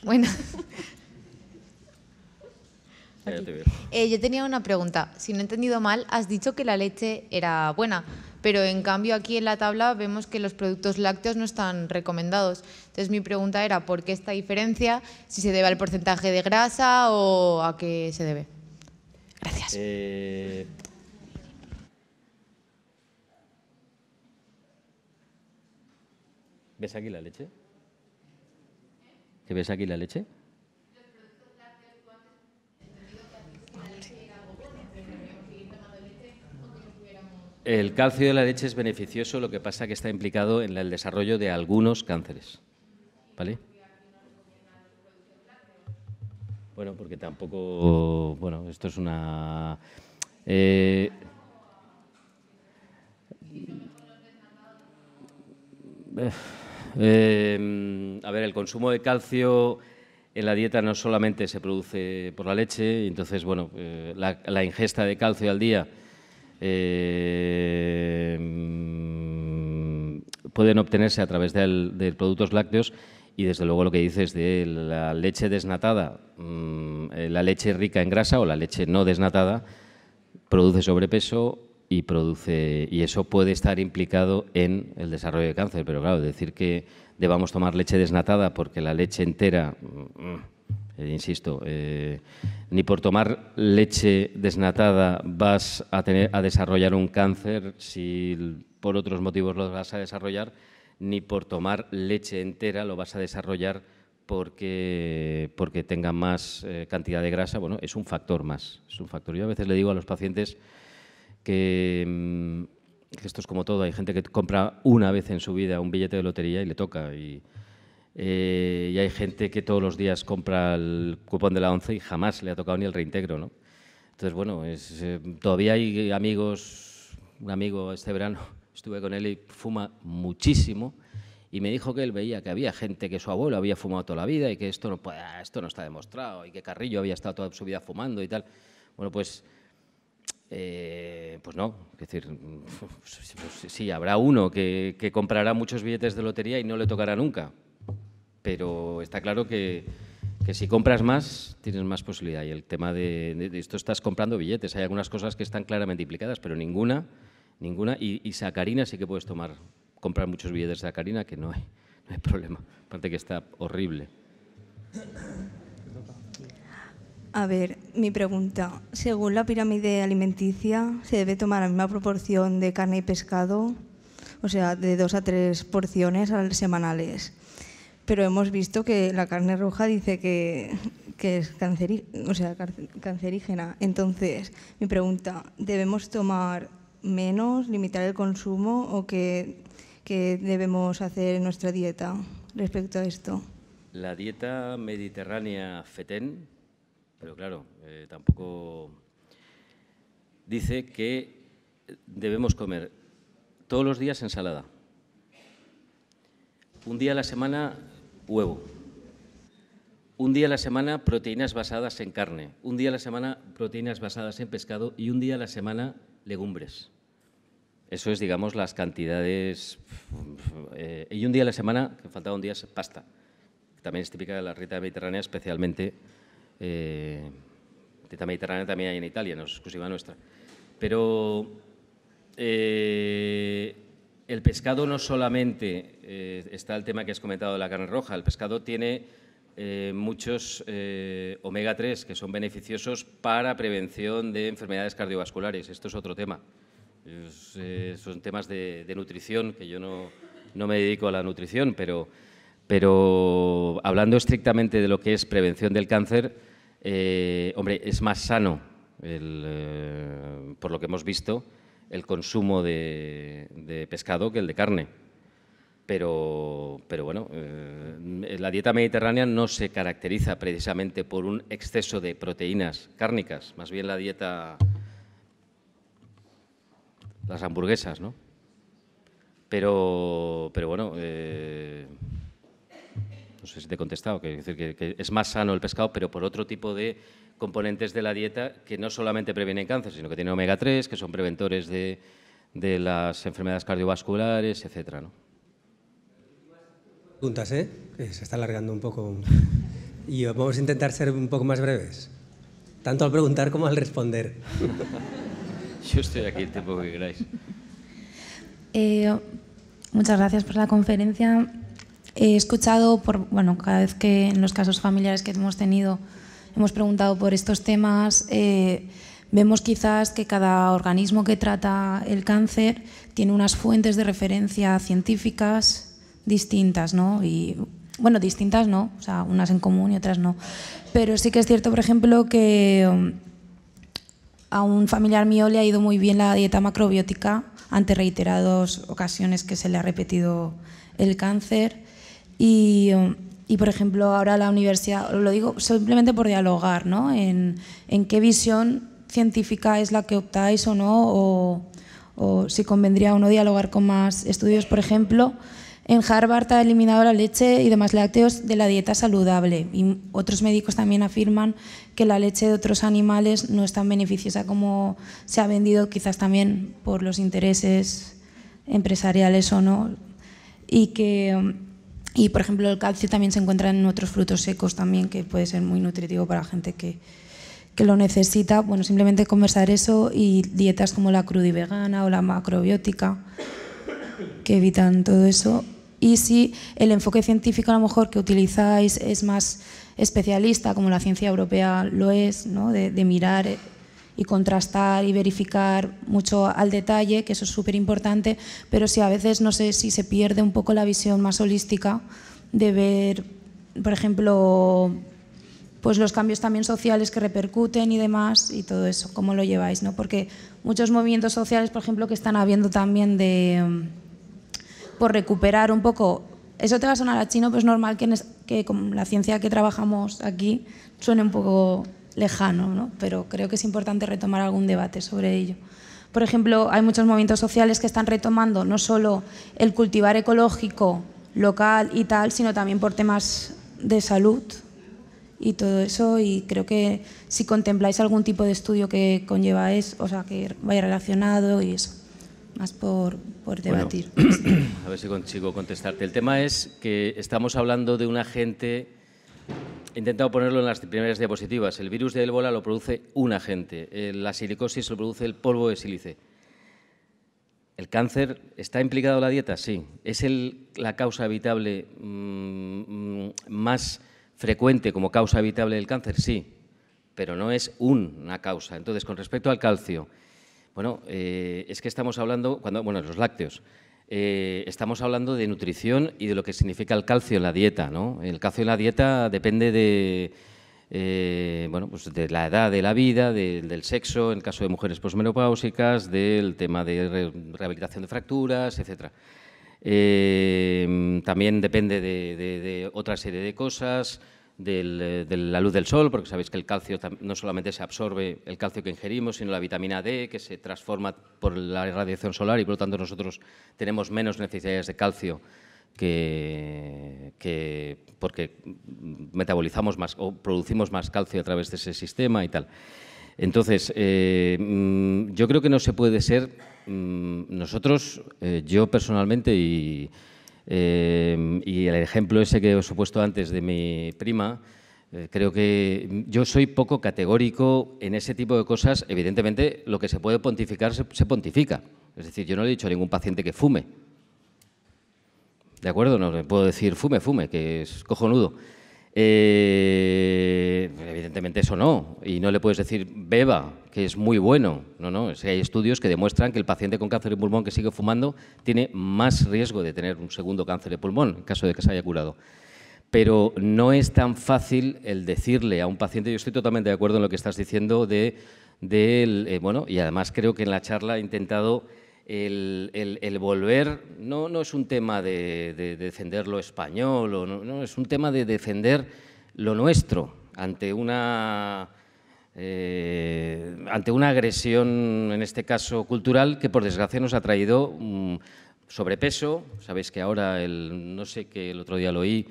Bueno. Eh, yo tenía una pregunta. Si no he entendido mal, has dicho que la leche era buena pero en cambio aquí en la tabla vemos que los productos lácteos no están recomendados. Entonces mi pregunta era, ¿por qué esta diferencia? ¿Si se debe al porcentaje de grasa o a qué se debe? Gracias. Eh, ves aquí la leche te ves aquí la leche El calcio de la leche es beneficioso, lo que pasa que está implicado en el desarrollo de algunos cánceres. ¿Vale? Bueno, porque tampoco. Bueno, esto es una. Eh, eh, a ver, el consumo de calcio en la dieta no solamente se produce por la leche, entonces, bueno, eh, la ingesta de calcio al día eh, mm, pueden obtenerse a través de productos lácteos y desde luego lo que dices de la leche desnatada, mm, eh, la leche rica en grasa o la leche no desnatada, produce sobrepeso y produce y eso puede estar implicado en el desarrollo de cáncer. Pero claro, decir que debamos tomar leche desnatada porque la leche entera mm, eh, insisto, eh, ni por tomar leche desnatada vas a, tener, a desarrollar un cáncer si por otros motivos lo vas a desarrollar, ni por tomar leche entera lo vas a desarrollar porque, porque tenga más eh, cantidad de grasa. Bueno, es un factor más, es un factor. Yo a veces le digo a los pacientes mm, que... esto es como todo, hay gente que compra una vez en su vida un billete de lotería y le toca y, eh, y hay gente que todos los días compra el cupón de la ONCE y jamás le ha tocado ni el reintegro. ¿no? Entonces, bueno, eh, todavía hay amigos, un amigo este verano, *laughs* estuve con él y fuma muchísimo y me dijo que él veía que había gente que su abuelo había fumado toda la vida y que esto no, ah, esto no está demostrado y que Carrillo había estado toda su vida fumando y tal. Bueno, pues, eh, pues no, es decir, *laughs* sí, habrá uno que comprará muchos billetes de lotería y no le tocará nunca, pero está claro que, si compras más, tienes más posibilidad. Y el tema de, esto estás comprando billetes. Hay algunas cosas que están claramente implicadas, pero ninguna, ninguna. Y, sacarina sí que puedes tomar, comprar muchos billetes de sacarina, que no hay, no hay problema. Aparte que está horrible. A ver, mi pregunta. Según la pirámide alimenticia, ¿se debe tomar la misma proporción de carne y pescado? O sea, de dos a tres porciones semanales pero hemos visto que la carne roja dice que, es cancerígena. Entonces, mi pregunta, ¿debemos tomar menos, limitar el consumo o qué, debemos hacer en nuestra dieta respecto a esto? La dieta mediterránea FETEN, pero claro, eh, tampoco dice que debemos comer todos los días ensalada. Un día a la semana huevo. Un día a la semana proteínas basadas en carne, un día a la semana proteínas basadas en pescado y un día a la semana legumbres. Eso es, digamos, las cantidades. Eh, y un día a la semana, que faltaba un día, es pasta. También es típica de la rita mediterránea, especialmente. Eh, rita mediterránea también hay en Italia, no es exclusiva nuestra. Pero eh, el pescado no solamente eh, está el tema que has comentado de la carne roja. El pescado tiene eh, muchos eh, omega 3 que son beneficiosos para prevención de enfermedades cardiovasculares. Esto es otro tema. son temas de, nutrición, que yo no, me dedico a la nutrición, pero, hablando estrictamente de lo que es prevención del cáncer, hombre, es más sano, por lo que hemos visto, el consumo de pescado que el de carne. Pero, pero bueno, eh, la dieta mediterránea no se caracteriza precisamente por un exceso de proteínas cárnicas, más bien la dieta, las hamburguesas, ¿no? Pero, bueno, eh, no sé si te he contestado, que, que, es más sano el pescado, pero por otro tipo de componentes de la dieta que no solamente previenen cáncer, sino que tienen omega 3, que son preventores de, de las enfermedades cardiovasculares, etcétera. ¿no? preguntas, ¿eh? Se está alargando un poco. Y vamos a intentar ser un poco más breves, tanto al preguntar como al responder. *laughs* Yo estoy aquí el tiempo que queráis. Eh, muchas gracias por la conferencia. He escuchado, por, bueno, cada vez que en los casos familiares que hemos tenido hemos preguntado por estos temas, eh, vemos quizás que cada organismo que trata el cáncer tiene unas fuentes de referencia científicas distintas, ¿no? Y bueno, distintas no, o sea, unas en común y otras no. Pero sí que es cierto, por ejemplo, que um, a un familiar mío le ha ido muy bien la dieta macrobiótica ante reiteradas ocasiones que se le ha repetido el cáncer. Y, um, y, por ejemplo, ahora la universidad, lo digo simplemente por dialogar, ¿no? En, qué visión científica es la que optáis o no, o, o si convendría o no dialogar con más estudios, por ejemplo. En Harvard ha eliminado la leche y demás lácteos de la dieta saludable y otros médicos también afirman que la leche de otros animales no es tan beneficiosa como se ha vendido, quizás también por los intereses empresariales o no, y que por ejemplo el calcio también se encuentra en otros frutos secos también que puede ser muy nutritivo para gente que, que lo necesita, bueno, simplemente conversar eso y dietas como la crudivegana o la macrobiótica que evitan todo eso y si el enfoque científico a lo mejor que utilizáis es más especialista, como la ciencia europea lo es, ¿no? de, mirar y contrastar y verificar mucho al detalle, que eso es súper importante, pero si a veces no sé si se pierde un poco la visión más holística de ver, por ejemplo, pues los cambios también sociales que repercuten y demás y todo eso, cómo lo lleváis, ¿no? Porque muchos movimientos sociales, por ejemplo, que están habiendo también de por recuperar un poco. Eso te va a sonar a chino, pues es normal que, que con la ciencia que trabajamos aquí suene un poco lejano, ¿no? pero creo que es importante retomar algún debate sobre ello. Por ejemplo, hay muchos movimientos sociales que están retomando no solo el cultivar ecológico local y tal, sino también por temas de salud y todo eso. Y creo que si contempláis algún tipo de estudio que conlleva eso, o sea, que vaya relacionado y eso más por, debatir. *clears throat* a ver si consigo contestarte. El tema es que estamos hablando de un agente... he intentado ponerlo en las primeras diapositivas, el virus del ébola lo produce un agente, la silicosis lo produce el polvo de sílice. ¿El cáncer está implicado en la dieta? Sí. ¿Es la causa habitable mm, mm, más frecuente como causa habitable del cáncer? Sí, pero no es una causa. Entonces, con respecto al calcio, bueno, eh, es que estamos hablando, cuando, bueno, los lácteos, eh, estamos hablando de nutrición y de lo que significa el calcio en la dieta, ¿no? El calcio en la dieta depende de, eh, bueno, pues de la edad de la vida, del sexo, en el caso de mujeres posmenopáusicas, del tema de rehabilitación de fracturas, etc. también depende de, otra serie de cosas, eh, de la luz del sol, porque sabéis que el calcio no solamente se absorbe el calcio que ingerimos, sino la vitamina D, que se transforma por la radiación solar y por lo tanto nosotros tenemos menos necesidades de calcio que, porque metabolizamos más o producimos más calcio a través de ese sistema y tal. Entonces, eh, mm, yo creo que no se puede ser, mm, nosotros, eh, yo personalmente y eh, y el ejemplo ese que os he puesto antes de mi prima, eh, creo que yo soy poco categórico en ese tipo de cosas. Evidentemente, lo que se puede pontificar se pontifica. Es decir, yo no le he dicho a ningún paciente que fume. ¿De acuerdo? No le puedo decir fume, fume, que es cojonudo. Eh, evidentemente eso no, y no le puedes decir beba, que es muy bueno. No, no, hay estudios que demuestran que el paciente con cáncer de pulmón que sigue fumando tiene más riesgo de tener un segundo cáncer de pulmón en caso de que se haya curado. Pero no es tan fácil el decirle a un paciente, yo estoy totalmente de acuerdo en lo que estás diciendo de, eh, bueno, y además creo que en la charla he intentado el, volver no, es un tema de, defender lo español, no, es un tema de defender lo nuestro ante una, eh, ante una agresión, en este caso cultural, que por desgracia nos ha traído un mm, sobrepeso. Sabéis que ahora, el, no sé que el otro día lo oí,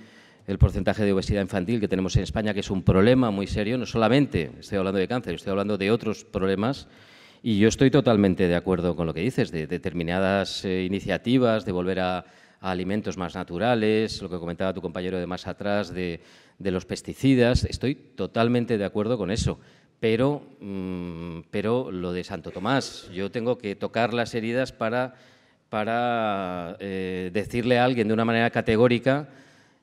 el porcentaje de obesidad infantil que tenemos en España, que es un problema muy serio, no solamente estoy hablando de cáncer, estoy hablando de otros problemas y yo estoy totalmente de acuerdo con lo que dices, de determinadas eh, iniciativas, de volver a, alimentos más naturales, lo que comentaba tu compañero de más atrás, de, los pesticidas, estoy totalmente de acuerdo con eso. Pero, mm, pero lo de Santo Tomás, yo tengo que tocar las heridas para, para eh, decirle a alguien de una manera categórica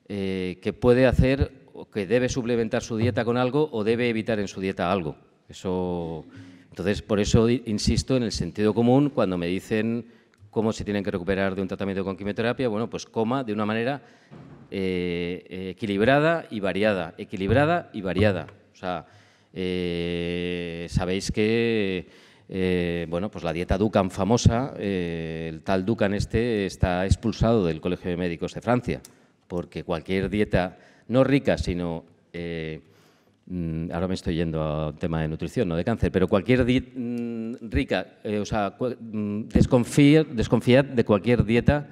eh, que puede hacer o que debe suplementar su dieta con algo o debe evitar en su dieta algo. Eso entonces, por eso insisto en el sentido común cuando me dicen cómo se tienen que recuperar de un tratamiento con quimioterapia, bueno, pues coma de una manera eh, equilibrada y variada, equilibrada y variada. O sea, eh, sabéis que eh, bueno, pues la dieta Dukan famosa, el tal Dukan este está expulsado del Colegio de Médicos de Francia, porque cualquier dieta no rica, sino Mm, ahora me estoy yendo a un tema de nutrición, no de cáncer, pero cualquier dieta mm, rica, eh, o sea, mm, desconfiad de cualquier dieta,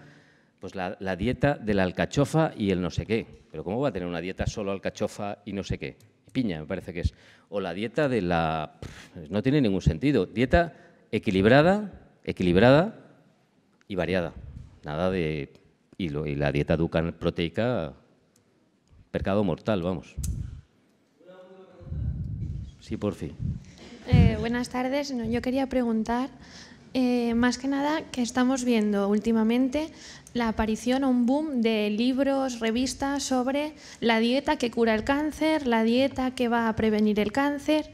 pues la, dieta de la alcachofa y el no sé qué. Pero ¿cómo va a tener una dieta solo alcachofa y no sé qué? Piña, me parece que es. O la dieta de la... no tiene ningún sentido. Dieta equilibrada, equilibrada y variada. Nada de... Y, la dieta ducan proteica, pecado mortal, vamos. Sí, por fin. Eh, buenas tardes. yo quería preguntar, eh, más que nada, que estamos viendo últimamente la aparición o un boom de libros, revistas sobre la dieta que cura el cáncer, la dieta que va a prevenir el cáncer.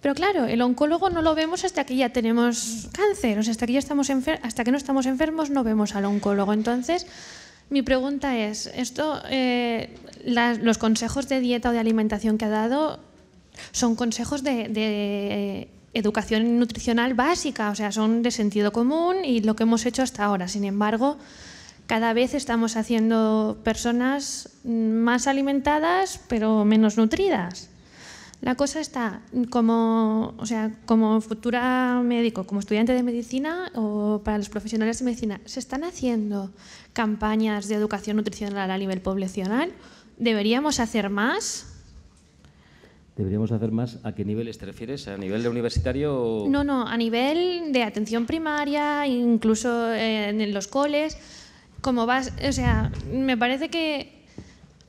Pero claro, el oncólogo no lo vemos hasta que ya tenemos cáncer, o sea, hasta que, estamos enfer hasta que no estamos enfermos no vemos al oncólogo. Entonces, mi pregunta es, esto, eh, los consejos de dieta o de alimentación que ha dado son consejos de, educación nutricional básica, o sea, son de sentido común y lo que hemos hecho hasta ahora. Sin embargo, cada vez estamos haciendo personas más alimentadas pero menos nutridas. La cosa está, como, o sea, como futura médico, como estudiante de medicina o para los profesionales de medicina, ¿se están haciendo campañas de educación nutricional a nivel poblacional? ¿Deberíamos hacer más? Deberíamos hacer más. ¿A qué niveles te refieres? ¿A nivel de universitario? O... No, no, a nivel de atención primaria, incluso eh, en los coles. Como vas, o sea, me parece que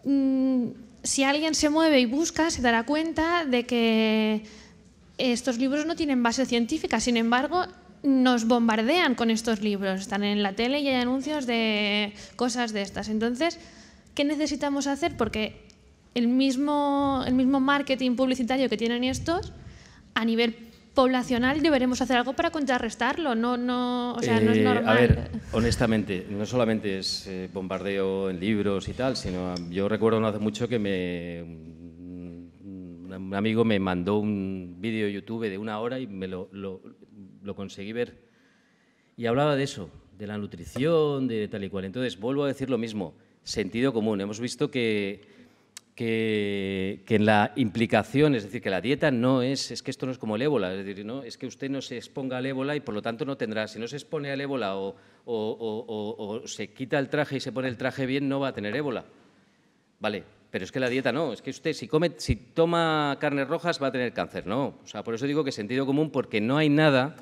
mm, si alguien se mueve y busca, se dará cuenta de que estos libros no tienen base científica. Sin embargo, nos bombardean con estos libros. Están en la tele y hay anuncios de cosas de estas. Entonces, ¿qué necesitamos hacer? Porque el mismo, el mismo marketing publicitario que tienen estos, a nivel poblacional deberemos hacer algo para contrarrestarlo. No, no, o sea, no eh, A ver, honestamente, no solamente es eh, bombardeo en libros y tal, sino ah, yo recuerdo no hace mucho que me un amigo me mandó un vídeo YouTube de una hora y me lo, lo, lo conseguí ver. Y hablaba de eso, de la nutrición, de tal y cual. Entonces, vuelvo a decir lo mismo, sentido común. Hemos visto que que, en la implicación, es decir, que la dieta no es, es que esto no es como el ébola, es decir, no, es que usted no se exponga al ébola y por lo tanto no tendrá, si no se expone al ébola o, se quita el traje y se pone el traje bien, no va a tener ébola. Vale, pero es que la dieta no, es que usted si come, si toma carnes rojas va a tener cáncer, no. O sea, por eso digo que sentido común, porque no hay nada,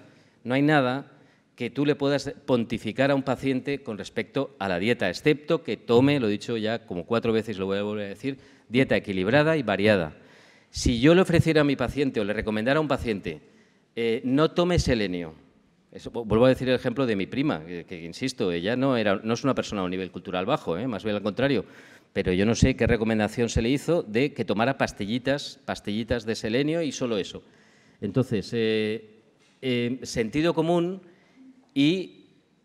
no hay nada que tú le puedas pontificar a un paciente con respecto a la dieta, excepto que tome, lo he dicho ya como cuatro veces, lo voy a volver a decir, dieta equilibrada y variada. Si yo le ofreciera a mi paciente o le recomendara a un paciente, eh, no tome selenio, eso, vuelvo a decir el ejemplo de mi prima, que, insisto, ella no, era, no es una persona a un nivel cultural bajo, eh, más bien al contrario, pero yo no sé qué recomendación se le hizo de que tomara pastillitas, pastillitas de selenio y solo eso. Entonces, eh, sentido común y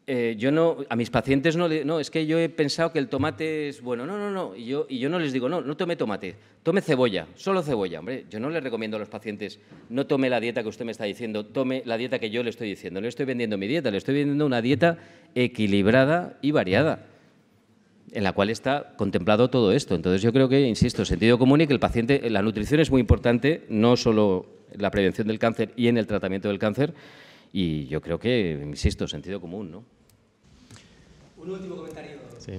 eh, yo no, a mis pacientes no, no, es que yo he pensado que el tomate es bueno, no, no, no, y yo, y yo no les digo, no, no tome tomate, tome cebolla, solo cebolla, hombre, yo no les recomiendo a los pacientes, no tome la dieta que usted me está diciendo, tome la dieta que yo le estoy diciendo, no le estoy vendiendo mi dieta, le estoy vendiendo una dieta equilibrada y variada, en la cual está contemplado todo esto. Entonces yo creo que, insisto, sentido común y que el paciente, la nutrición es muy importante, no solo en la prevención del cáncer y en el tratamiento del cáncer, y yo creo que, insisto, sentido común, ¿no? Un último comentario.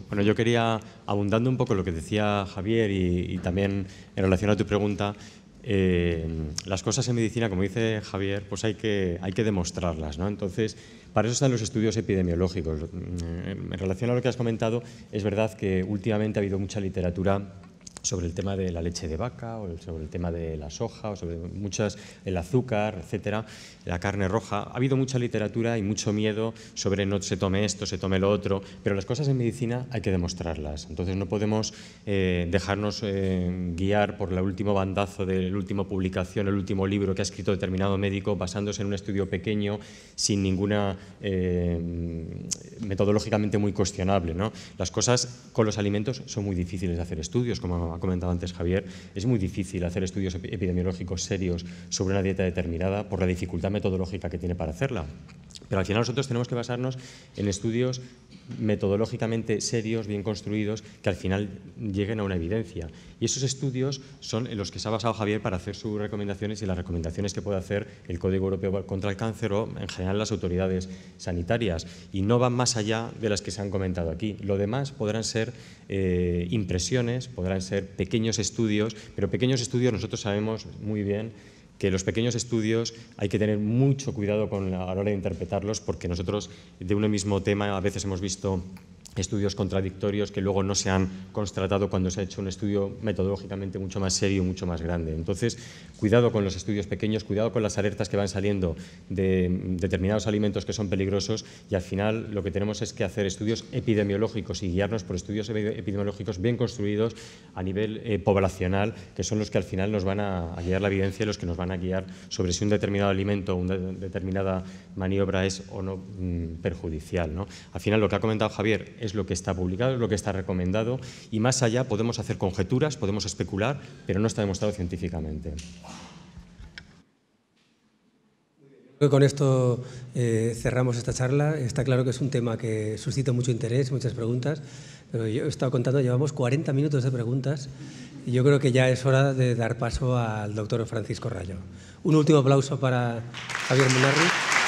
Bueno, yo quería, abundando un poco en lo que decía Javier y, también en relación a tu pregunta, eh, las cosas en medicina, como dice Javier, pues hay que, hay que demostrarlas. ¿no? Entonces, para eso están los estudios epidemiológicos. Mm, eh, en relación a lo que has comentado, es verdad que últimamente ha habido mucha literatura sobre el tema de la leche de vaca, o sobre el tema de la soja, o sobre muchas, el azúcar, etcétera, la carne roja. Ha habido mucha literatura y mucho miedo sobre no se tome esto, se tome lo otro, pero las cosas en medicina hay que demostrarlas. Entonces no podemos eh, dejarnos eh, guiar por el último bandazo de la última publicación, el último libro que ha escrito determinado médico basándose en un estudio pequeño sin ninguna eh, metodológicamente muy cuestionable. ¿no? Las cosas con los alimentos son muy difíciles de hacer estudios, como ha comentado antes Javier, es muy difícil hacer estudios epidemiológicos serios sobre una dieta determinada por la dificultad metodológica que tiene para hacerla. Pero al final nosotros tenemos que basarnos en estudios metodológicamente serios, bien construidos, que al final lleguen a una evidencia. Y esos estudios son en los que se ha basado Javier para hacer sus recomendaciones y las recomendaciones que puede hacer el Código Europeo contra el Cáncer o, en general, las autoridades sanitarias. Y no van más allá de las que se han comentado aquí. Lo demás podrán ser eh, impresiones, podrán ser pequeños estudios, pero pequeños estudios nosotros sabemos muy bien que los pequeños estudios hay que tener mucho cuidado con la, la hora de interpretarlos porque nosotros de un mismo tema a veces hemos visto estudios contradictorios que luego no se han constatado cuando se ha hecho un estudio metodológicamente mucho más serio, mucho más grande. Entonces, cuidado con los estudios pequeños, cuidado con las alertas que van saliendo de determinados alimentos que son peligrosos y al final lo que tenemos es que hacer estudios epidemiológicos y guiarnos por estudios epidemiológicos bien construidos a nivel eh, poblacional, que son los que al final nos van a, guiar la evidencia y los que nos van a guiar sobre si un determinado alimento o una determinada maniobra es o no mm, perjudicial. Al final, lo que ha comentado Javier, es lo que está publicado, es lo que está recomendado y más allá podemos hacer conjeturas, podemos especular, pero no está demostrado científicamente. con esto eh, cerramos esta charla. Está claro que es un tema que suscita mucho interés, muchas preguntas. Pero yo he estado contando, llevamos 40 minutos de preguntas y yo creo que ya es hora de dar paso al doctor Francisco Rayo. Un último aplauso para Javier Munarri.